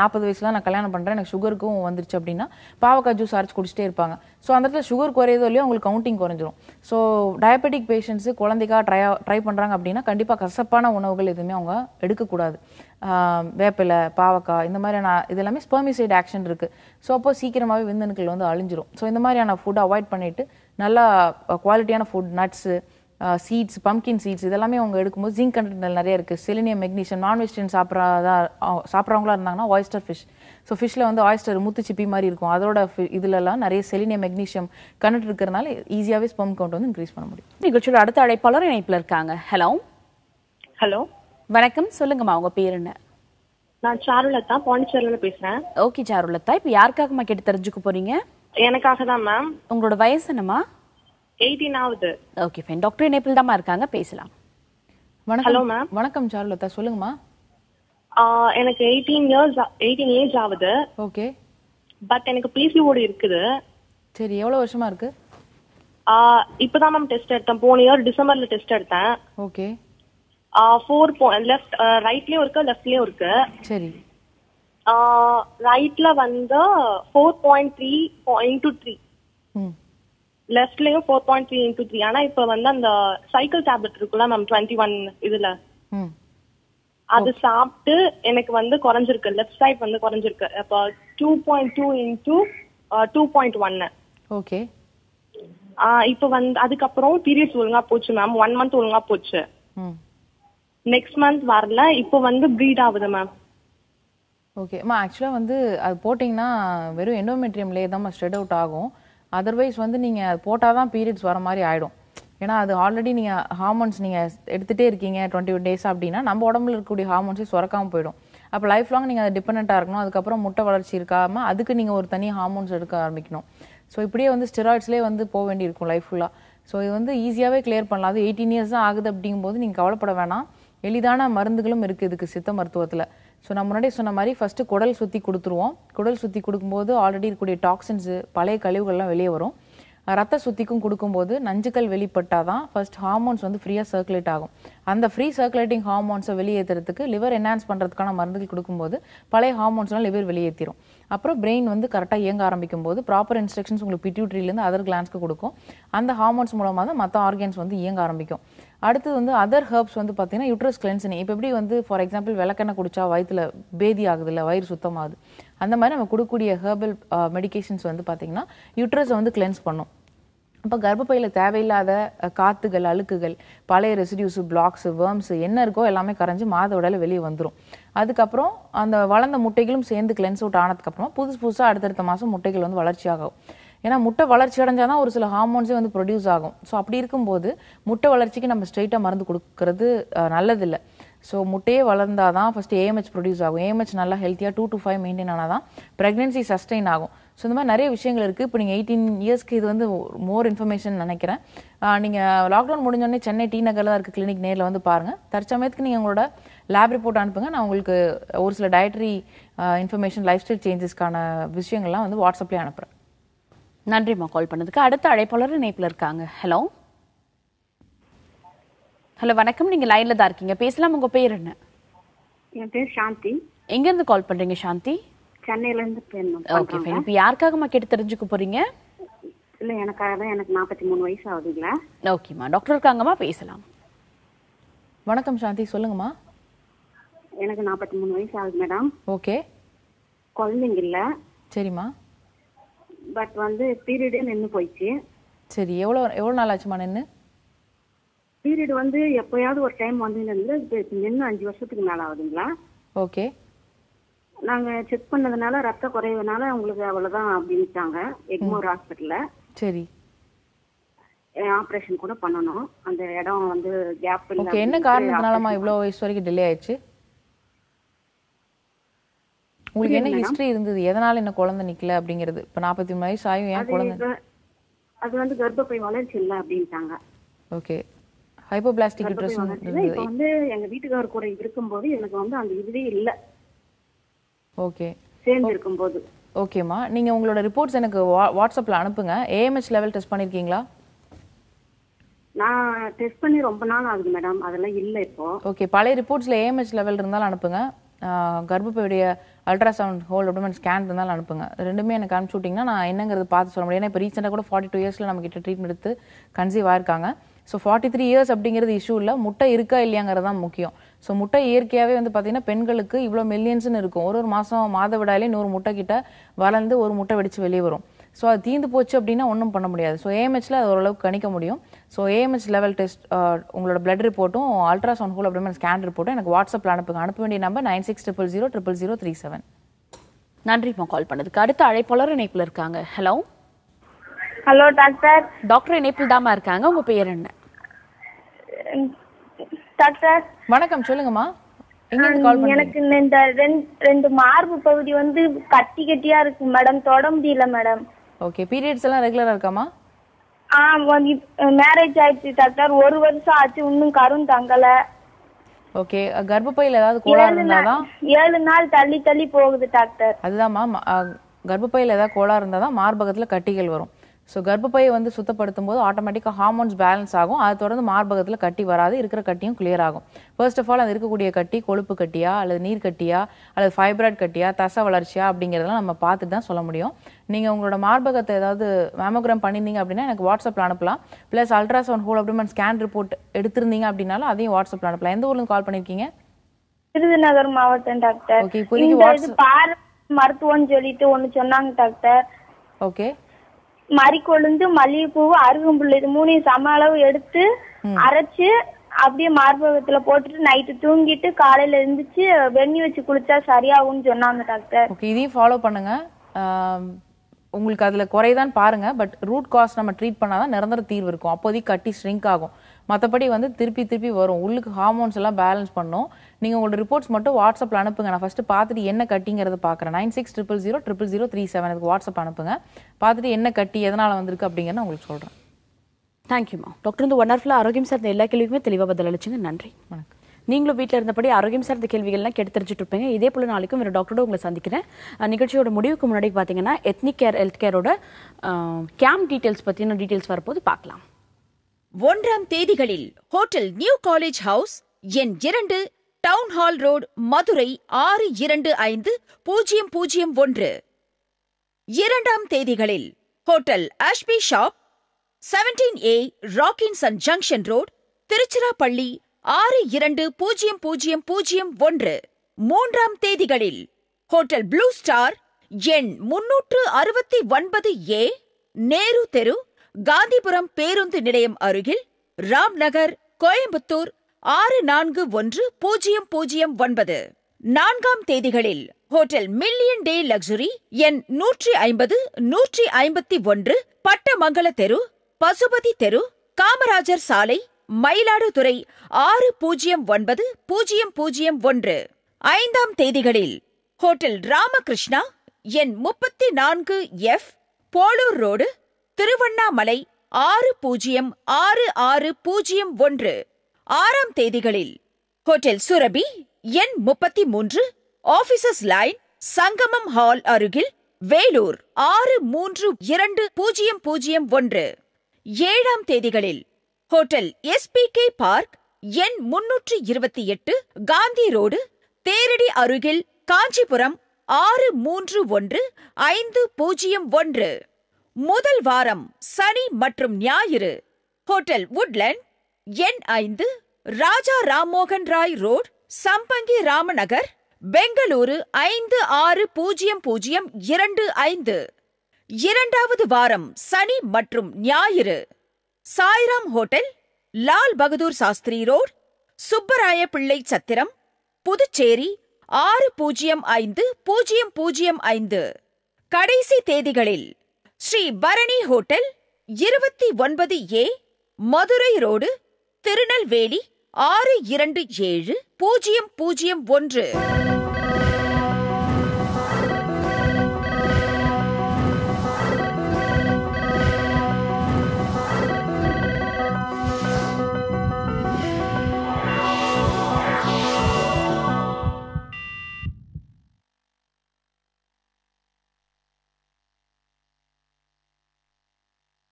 நாற்பது வயசுலாம் நான் கல்யாணம் பண்ணுறேன் எனக்கு சுகருக்கும் வந்துருச்சு அப்படின்னா பாவக்காய் ஜூஸ் அரைச்சி குடிச்சிட்டே இருப்பாங்க ஸோ அந்த இடத்துல சுகர் குறையதோ இல்லையோ அவங்களுக்கு கவுண்டிங் குறைஞ்சிரும் ஸோ டயபெட்டிக் பேஷண்ட்ஸு குழந்தைக்காக ட்ரை ட்ரை பண்ணுறாங்க அப்படின்னா கண்டிப்பாக கசப்பான உணவுகள் எதுவுமே அவங்க எடுக்கக்கூடாது வேப்பிலை பாவக்காய் இந்த மாதிரியான இது எல்லாமே ஸ்பெர்மிசைட் ஆக்ஷன் இருக்குது ஸோ அப்போ சீக்கிரமாகவே விந்தணுக்கள் வந்து அழிஞ்சிரும் ஸோ இந்த மாதிரியான ஃபுட் அவாய்ட் பண்ணிவிட்டு நல்லா குவாலிட்டியான food nuts seeds pumpkin seeds இதெல்லாமே அவங்க எடுக்கும்போது ஜிங்க் கண்டென்ட் நிறைய இருக்குது செலினியம் மெக்னீஷியம் நான்வெஜிடேரியன் சாப்பிட்றதா சாப்பிட்றவங்களா இருந்தாங்கன்னா ஆயிஸ்டர் ஃபிஷ் ஸோ ஃபிஷ்ஷில் வந்து ஆயிஸ்டர் முத்து சிப்பி மாதிரி இருக்கும் அதோட இதுலலாம் நிறைய செலினியம் மெக்னீஷியம் கண்டென்ட் இருக்கிறனால ஈஸியாகவே ஸ்பெம் கவுண்ட் வந்து இன்க்ரீஸ் பண்ண முடியும் நிகழ்ச்சியோட அடுத்த அழைப்பாளர் இணைப்பில் இருக்காங்க ஹலோ ஹலோ வணக்கம் சொல்லுங்கம்மா உங்க பேர் என்ன நான் சாருலதா பாண்டிச்சேரியில பேசுறேன் ஓகே சாருலதா இப்போ யாருக்காகமா கேட்டு தெரிஞ்சுக்க போறீங்க எனக்காக தான் மேம் உங்களோட வயசு என்னம்மா எயிட்டீன் ஆகுது ஓகே ஃபைன் டாக்டர் நேபில் தான்மா இருக்காங்க பேசலாம் வணக்கம் ஹலோ மேம் வணக்கம் சாருலதா சொல்லுங்கம்மா எனக்கு எயிட்டீன் இயர்ஸ் எயிட்டீன் ஏஜ் ஆகுது ஓகே பட் எனக்கு பிசிஓடி இருக்குது சரி எவ்வளோ வருஷமா இருக்கு இப்போதான் மேம் டெஸ்ட் எடுத்தேன் போன இயர் டிசம்பர்ல டெஸ்ட் எடுத்தேன் ஓகே ஃபோர் லெஃப்ட் ரைட்லயும் இருக்கு லெஃப்ட்லயும் இருக்கு சரி ரைட்ல வந்து four point three into three லெஃப்ட்லயும் four point three into three ஆனா இப்ப வந்து அந்த சைக்கிள் டேப்லெட் இருக்குல்ல மேம் டுவெண்ட்டி ஒன் இதுல அது சாப்பிட்டு எனக்கு வந்து குறைஞ்சிருக்கு லெஃப்ட் சைட் வந்து குறைஞ்சிருக்கு அப்ப two point two into two point ஒன்னு ஓகே இப்போ வந்து அதுக்கப்புறம் பீரியட்ஸ் ஒழுங்கா போச்சு மேம் ஒன் மந்த் ஒழுங்கா போச்சு நெக்ஸ்ட் மந்த் வரல இப்போ வந்து ப்ரீட் ஆகுது மேம் ஓகே ஆக்சுவலாக வந்து அது போட்டிங்கன்னா வெறும் எண்டோமெட்ரியம்லேயே தான் ஸ்ட்ரெட் அவுட் ஆகும் அதர்வைஸ் வந்து நீங்கள் அது போட்டால் தான் பீரியட்ஸ் வர மாதிரி ஆகிடும் ஏன்னா அது ஆல்ரெடி நீங்கள் ஹார்மோன்ஸ் நீங்கள் எடுத்துகிட்டே இருக்கீங்க டுவெண்ட்டி ஒன் டேஸ் அப்படின்னா நம்ம உடம்புல இருக்கக்கூடிய ஹார்மோன்ஸே சுரக்காமல் போயிடும் அப்போ லைஃப் லாங் நீங்கள் அது டிபெண்ட்டாக இருக்கணும் அதுக்கப்புறம் முட்டை வளர்ச்சி இருக்காமல் அதுக்கு நீங்கள் ஒரு தனி ஹார்மோன்ஸ் எடுக்க ஆரம்பிக்கணும் ஸோ இப்படியே வந்து ஸ்டெராய்ட்ஸ்லேயே வந்து போக வேண்டியிருக்கும் லைஃப் ஃபுல்லாக ஸோ இது வந்து ஈஸியாகவே கிளியர் பண்ணலாம் அது எயிட்டீன் இயர்ஸ் தான் ஆகுது அப்படிங்கும்போது நீங்கள் கவலைப்பட வேணாம் எளிதான மருந்துகளும் இருக்குது இதுக்கு சித்த மருத்துவத்தில் ஸோ நான் முன்னாடி சொன்ன மாதிரி ஃபஸ்ட்டு குடல் சுற்றி கொடுத்துருவோம் குடல் சுற்றி கொடுக்கும்போது ஆல்ரெடி இருக்கக்கூடிய டாக்ஸின்ஸு பழைய கழிவுகள்லாம் வெளியே வரும் ரத்த சுத்திக்கும் கொடுக்கும்போது நஞ்சுக்கள் வெளிப்பட்டால் தான் ஃபர்ஸ்ட் ஹார்மோன்ஸ் வந்து ஃப்ரீயாக சர்க்குலேட் ஆகும் அந்த ஃப்ரீ சர்க்குலேட்டிங் ஹார்மோன்ஸை வெளியேற்றுறதுக்கு லிவர் என்ஹான்ஸ் பண்ணுறதுக்கான மருந்துகள் கொடுக்கும்போது பழைய ஹார்மோன்ஸ்லாம் லிவர் வெளியேற்றிடும் அப்புறம் பிரெயின் வந்து கரெக்டாக இயங்க ஆரம்பிக்கும் போது ப்ராப்பர் இன்ஸ்ட்ரக்ஷன்ஸ் உங்களுக்கு பிட்யூட்ரிலேருந்து அதர் கிளான்ஸ்க்கு கொடுக்கும் அந்த ஹார்மோன்ஸ் மூலமாக தான் மற்ற ஆர்கன்ஸ் வந்து இயங்க ஆரம்பிக்கும் அடுத்தது வந்து அதர் ஹர்ப்ஸ் வந்து பார்த்திங்கன்னா யூட்ரஸ் கிளென்சிங் இப்போ எப்படி வந்து ஃபார் எக்ஸாம்பிள் விளக்கெண்ணெய் குடித்தா வயிற்றுல பேதி ஆகுது இல்லை வயிறு சுத்தமாகுது அந்த மாதிரி நம்ம கொடுக்கக்கூடிய ஹேர்பல் மெடிகேஷன்ஸ் வந்து பார்த்தீங்கன்னா யூட்ரஸை வந்து கிளென்ஸ் பண்ணும் அப்போ கர்ப்பப்பையில் தேவையில்லாத காத்துகள் அழுக்குகள் பழைய ரெசிடியூஸு பிளாக்ஸு வேர்ம்ஸு என்ன இருக்கோ எல்லாமே கரைஞ்சி மாத மாதவிடையில் வெளியே வந்துடும் அதுக்கப்புறம் அந்த வளர்ந்த முட்டைகளும் சேர்ந்து கிளென்ஸ் அவுட் ஆனதுக்கப்புறமா புதுசு புதுசாக அடுத்தடுத்த மாதம் முட்டைகள் வந்து வளர்ச்சியாகும் ஏன்னா முட்டை வளர்ச்சி அடைஞ்சால் தான் ஒரு சில ஹார்மோன்ஸே வந்து ப்ரொடியூஸ் ஆகும் ஸோ அப்படி இருக்கும்போது முட்டை வளர்ச்சிக்கு நம்ம ஸ்ட்ரெயிட்டாக மருந்து கொடுக்கறது நல்லதில்லை ஸோ முட்டையே வளர்ந்தால் தான் ஃபஸ்ட்டு ஏஎம்ஹெச் ப்ரொடியூஸ் ஆகும் ஏஎம்ஹெச் நல்லா ஹெல்த்தியாக டூ டு ஃபைவ் மெயின்டைன் ஆனால் தான் ப்ரெக்னென்சி சஸ்டெயின் ஆகும் ஸோ இந்த மாதிரி நிறைய விஷயங்கள் இருக்குது இப்போ நீங்கள் எயிட்டீன் இயர்ஸ்க்கு இது வந்து மோர் இன்ஃபர்மேஷன் நினைக்கிறேன் நீங்கள் லாக்டவுன் முடிஞ்சோடனே சென்னை டி நகரில் தான் இருக்க கிளினிக் நேரில் வந்து பாருங்கள் தற்சமயத்துக்கு நீங்கள் உங்களோட லேப் ரிப்போர்ட் அனுப்புங்க நான் உங்களுக்கு ஒரு சில டயட்ரி இன்ஃபர்மேஷன் லைஃப் ஸ்டைல் சேஞ்சஸ்க்கான விஷயங்கள்லாம் வந்து வாட்ஸ்அப்லேயே அனுப்புகிறேன் நன்றிம்மா கால் பண்ணதுக்கு அடுத்த அழைப்பாளர் இணைப்பில் இருக்காங்க ஹலோ ஹலோ வணக்கம் நீங்கள் லைனில் தான் இருக்கீங்க பேசலாம் உங்கள் பேர் என்ன என் பேர் சாந்தி எங்கேருந்து கால் பண்ணுறீங்க சாந்தி சென்னையில ஓகே இப்போ எனக்காக தான் எனக்கு நாற்பத்தி மூணு வயசு ஆகுதுங்களா ஓகேம்மா பேசலாம் வணக்கம் சாந்தி சொல்லுங்கம்மா எனக்கு நாற்பத்தி மூணு வயசு ஆகுது மேடம் ஓகே குழந்தைங்க இல்லை சரிம்மா பட் வந்து பீரியடே நின்று போயிடுச்சு சரி எவ்வளோ எவ்வளோ நாள் ஆச்சுமா நின்று பீரியட் வந்து எப்போயாவது ஒரு டைம் வந்து நின்று நின்று அஞ்சு வருஷத்துக்கு மேலே ஆகுதுங்களா ஓகே நாங்க செக் பண்ணதுனால ரத்த குறைவுனால உங்களுக்கு அவ்வளவுதான் அப்படின்ட்டாங்க எக்மோர் ஹாஸ்பிட்டல்ல சரி ஆபரேஷன் கூட பண்ணனும் அந்த இடம் வந்து கேப் இல்ல ஓகே என்ன காரணத்துனாலமா இவ்வளவு வயசு வரைக்கும் டிலே ஆயிடுச்சு உங்களுக்கு என்ன ஹிஸ்டரி இருந்தது எதனால என்ன குழந்தை நிக்கல அப்படிங்கிறது இப்ப நாற்பத்தி மூணு வயசு ஆயும் ஏன் குழந்தை அது வந்து கர்ப்பப்பை வளர்ச்சி இல்ல அப்படின்ட்டாங்க ஓகே ஹைப்போபிளாஸ்டிக் வந்து எங்க வீட்டுக்காரர் கூட இருக்கும்போது எனக்கு வந்து அந்த இதுவே இல்லை ஓகே சேர்ந்து போது ஓகேம்மா நீங்கள் உங்களோட ரிப்போர்ட்ஸ் எனக்கு வாட்ஸ்அப்ல அனுப்புங்க ஏஎம்ஹெச் லெவல் டெஸ்ட் பண்ணியிருக்கீங்களா நான் டெஸ்ட் பண்ணி ரொம்ப நாள் ஆகுது மேடம் அதெல்லாம் இல்லை இப்போ ஓகே பழைய ரிப்போர்ட்ஸ்ல ஏஎம்ஹெச் லெவல் இருந்தாலும் அனுப்புங்க கர்ப்பப்பையுடைய சவுண்ட் ஹோல் அப்படின் ஸ்கேன் இருந்தாலும் அனுப்புங்க ரெண்டுமே எனக்கு அனுப்பிச்சு விட்டிங்கன்னா நான் என்னங்கிறது பார்த்து சொல்ல முடியும் ஏன்னா இப்போ ரீசெண்டாக கூட ஃபார்ட்டி டூ இயர்ஸில் நம்மக்கிட்ட ட்ரீட்மெண்ட் எடுத்து கன்சீவ் ஆயிருக்காங்க ஸோ ஃபார்ட்டி த்ரீ இயர்ஸ் அப்படிங்கிறது இஷ்யூ இல்லை முட்டை இருக்கா இல்லையாங்கிறது தான் முக்கியம் ஸோ முட்டை இயற்கையாகவே வந்து பார்த்தீங்கன்னா பெண்களுக்கு இவ்வளோ மில்லியன்ஸ்னு இருக்கும் ஒரு ஒரு மாதம் மாத விடாலே இன்னொரு முட்டை கிட்ட வளர்ந்து ஒரு முட்டை வெடித்து வெளியே வரும் ஸோ அது தீந்து போச்சு அப்படின்னா ஒன்றும் பண்ண முடியாது ஸோ ஏஎம்ஹெச்சில் அது ஓரளவுக்கு கணிக்க முடியும் ஸோ ஏஎம்ஹெச் லெவல் டெஸ்ட் உங்களோட பிளட் ரிப்போர்ட்டும் அல்ட்ராசவுண்ட் ஹோல் அப்படிமே ஸ்கேன் ரிப்போர்ட்டும் எனக்கு வாட்ஸ்அப்பில் அனுப்புங்க அனுப்ப வேண்டிய number nine six triple zero triple zero three seven நன்றிம்மா கால் பண்ணதுக்கு அடுத்த அழைப்பாளர் இணைப்பில் இருக்காங்க ஹலோ ஹலோ டாக்டர் டாக்டர் இணைப்பில் தான் இருக்காங்க உங்கள் பேர் என்ன டாக்டர் வணக்கம் சொல்லுங்கம்மா எனக்கு இந்த ரெண்டு மார்பு பகுதி வந்து கட்டி கட்டியா இருக்கு மேடம் தொட முடியல மேடம் ஓகே பீரியட்ஸ் எல்லாம் ரெகுலரா இருக்காமா ஆ மேரேஜ் ஆயிடுச்சு டாக்டர் ஒரு வருஷம் ஆச்சு இன்னும் கரும் தங்கல ஓகே கர்ப்பப்பையில ஏதாவது கோளாறு இருந்தாதான் ஏழு நாள் தள்ளி தள்ளி போகுது டாக்டர் அதுதான்மா கர்ப்பப்பையில ஏதாவது கோளாறு இருந்தாதான் மார்பகத்துல கட்டிகள் வரும் ஸோ கர்ப்பப்பையை வந்து சுத்தப்படுத்தும் போது ஆட்டோமேட்டிக்காக ஹார்மோன்ஸ் பேலன்ஸ் ஆகும் அதை தொடர்ந்து மார்பகத்தில் கட்டி வராது இருக்கிற கட்டியும் கிளியர் ஆகும் ஃபர்ஸ்ட் ஆஃப் ஆல் அது இருக்கக்கூடிய கட்டி கொழுப்பு கட்டியா அல்லது நீர் கட்டியா அல்லது ஃபைப்ராய்ட் கட்டியா தச வளர்ச்சியா அப்படிங்கிறதெல்லாம் நம்ம பார்த்துட்டு தான் சொல்ல முடியும் நீங்கள் உங்களோட மார்பகத்தை ஏதாவது மேமோகிராம் பண்ணியிருந்தீங்க அப்படின்னா எனக்கு வாட்ஸ்அப்பில் அனுப்பலாம் ப்ளஸ் அல்ட்ராசவுண்ட் ஹோல் அப்படிமன் ஸ்கேன் ரிப்போர்ட் எடுத்திருந்தீங்க அப்படின்னாலும் அதையும் வாட்ஸ்அப்பில் அனுப்பலாம் எந்த ஊர்லேருந்து கால் பண்ணியிருக்கீங்க விருதுநகர் மாவட்டம் டாக்டர் ஓகே இப்போதைக்கு வாட்ஸ்அப் மருத்துவம்னு சொல்லிட்டு ஒன்று சொன்னாங்க டாக்டர் ஓகே மறிக்கொழுந்து மல்லிகைப்பூ அருகம்புல் இது மூணையும் சம அளவு எடுத்து அரைச்சு அப்படியே மார்பகத்துல போட்டுட்டு நைட்டு தூங்கிட்டு காலையில இருந்துச்சு வெண்ணி வச்சு குளிச்சா சரியாகும்னு சொன்னாங்க டாக்டர் இதையும் ஃபாலோ பண்ணுங்க உங்களுக்கு அதுல குறைதான் பாருங்க பட் ரூட் காஸ் நம்ம ட்ரீட் பண்ணாதான் நிரந்தர தீர்வு இருக்கும் அப்போதைக்கு கட்டி ஸ்ட்ரிங்க் ஆகும் மற்றபடி வந்து திருப்பி திருப்பி வரும் உள்ளுக்கு ஹார்மோன்ஸ் எல்லாம் பேலன்ஸ் பண்ணும் நீங்கள் உங்களோட ரிப்போர்ட்ஸ் மட்டும் வாட்ஸ்அப்பில் அனுப்புங்க நான் ஃபஸ்ட்டு பார்த்துட்டு என்ன கட்டிங்கிறத பார்க்குறேன் nine six triple zero triple zero three seven அதுக்கு வாட்ஸ்அப் அனுப்புங்க பார்த்துட்டு என்ன கட்டி எதனால் வந்திருக்கு அப்படிங்கிறத உங்களுக்கு சொல்கிறேன் தேங்க்யூம்மா டாக்டர் வந்து ஒன்னர்ஃபுல்லாக ஆரோக்கியம் சார்ந்த எல்லா கேள்விக்குமே தெளிவாக பதில் அளிச்சுங்க நன்றி வணக்கம் நீங்களும் வீட்டில் இருந்தபடி ஆரோக்கியம் சார்ந்த கேள்விகள்லாம் கெட்டு தெரிஞ்சுட்டு இருப்பீங்க இதே போல் நாளைக்கும் ஒரு டாக்டரோட உங்களை சந்திக்கிறேன் நிகழ்ச்சியோட முடிவுக்கு முன்னாடி பார்த்தீங்கன்னா எத்னிக் கேர் ஹெல்த் கேரோட கேம்ப் டீட்டெயில்ஸ் பற்றின டீட்டெயில்ஸ் வரப்போது பார்க்கலாம் ஒன்றாம் தேதிகளில் ஹோட்டல் நியூ காலேஜ் ஹவுஸ் என் இரண்டு டவுன் ஹால் ரோடு மதுரை ஆறு இரண்டு ஐந்து பூஜ்ஜியம் பூஜ்ஜியம் ஒன்று இரண்டாம் தேதிகளில் ஹோட்டல் அஷ்பி ஷாப் seventeen A Rockinson junction road Tiruchirappalli ஆறு இரண்டு பூஜ்ஜியம் பூஜ்ஜியம் பூஜ்ஜியம் ஒன்று மூன்றாம் தேதிகளில் ஹோட்டல் ப்ளூ ஸ்டார் எண் முன்னூற்று அறுபத்தி ஒன்பது ஏ நேரு தெரு காந்திபுரம் பேருந்து நிலையம் அருகில் ராம்நகர் கோயம்புத்தூர் ஆறு நான்கு ஒன்று பூஜ்ஜியம் பூஜ்ஜியம் ஒன்பது நான்காம் தேதிகளில் ஹோட்டல் மில்லியன் டே லக்ஸுரி எண் நூற்றி ஐம்பது நூற்றி ஐம்பத்தி ஒன்று பட்டமங்கல தெரு பசுபதி தெரு காமராஜர் சாலை மயிலாடுதுறை ஆறு பூஜ்ஜியம் ஒன்பது பூஜ்ஜியம் பூஜ்ஜியம் ஒன்று ஐந்தாம் தேதிகளில் ஹோட்டல் ராமகிருஷ்ணா எண் முப்பத்தி நான்கு எஃப் போலூர் ரோடு திருவண்ணாமலை ஆறு பூஜ்ஜியம் ஆறு ஆறு பூஜ்ஜியம் ஒன்று ஆறாம் தேதிகளில் ஹோட்டல் சுரபி எண் முப்பத்தி மூன்று ஆபீசர்ஸ் லைன் சங்கமம் ஹால் அருகில் வேலூர் ஆறு மூன்று இரண்டு பூஜ்ஜியம் பூஜ்ஜியம் ஒன்று ஏழாம் தேதிகளில் ஹோட்டல் எஸ்பிகே பார்க் எண் முன்னூற்று இருபத்தி எட்டு காந்தி ரோடு தேரடி அருகில் காஞ்சிபுரம் ஆறு மூன்று ஒன்று ஐந்து பூஜ்ஜியம் ஒன்று முதல் வாரம் சனி மற்றும் ஞாயிறு ஹோட்டல் உட்லண்ட் எண் ஐந்து ராஜா ராம்மோகன் ராய் ரோட் சம்பங்கி ராமநகர் பெங்களூரு ஐந்து ஆறு பூஜ்ஜியம் பூஜ்ஜியம் இரண்டு ஐந்து இரண்டாவது வாரம் சனி மற்றும் ஞாயிறு சாய்ராம் ஹோட்டல் லால் பகதூர் சாஸ்திரி ரோட் சுப்பராய பிள்ளை சத்திரம் புதுச்சேரி ஆறு பூஜ்ஜியம் ஐந்து பூஜ்ஜியம் பூஜ்ஜியம் ஐந்து கடைசி தேதிகளில் ஸ்ரீ பரணி ஹோட்டல் இருபத்தி ஒன்பது ஏ மதுரை ரோடு திருநெல்வேலி ஆறு இரண்டு ஏழு பூஜ்ஜியம் பூஜ்ஜியம் ஒன்று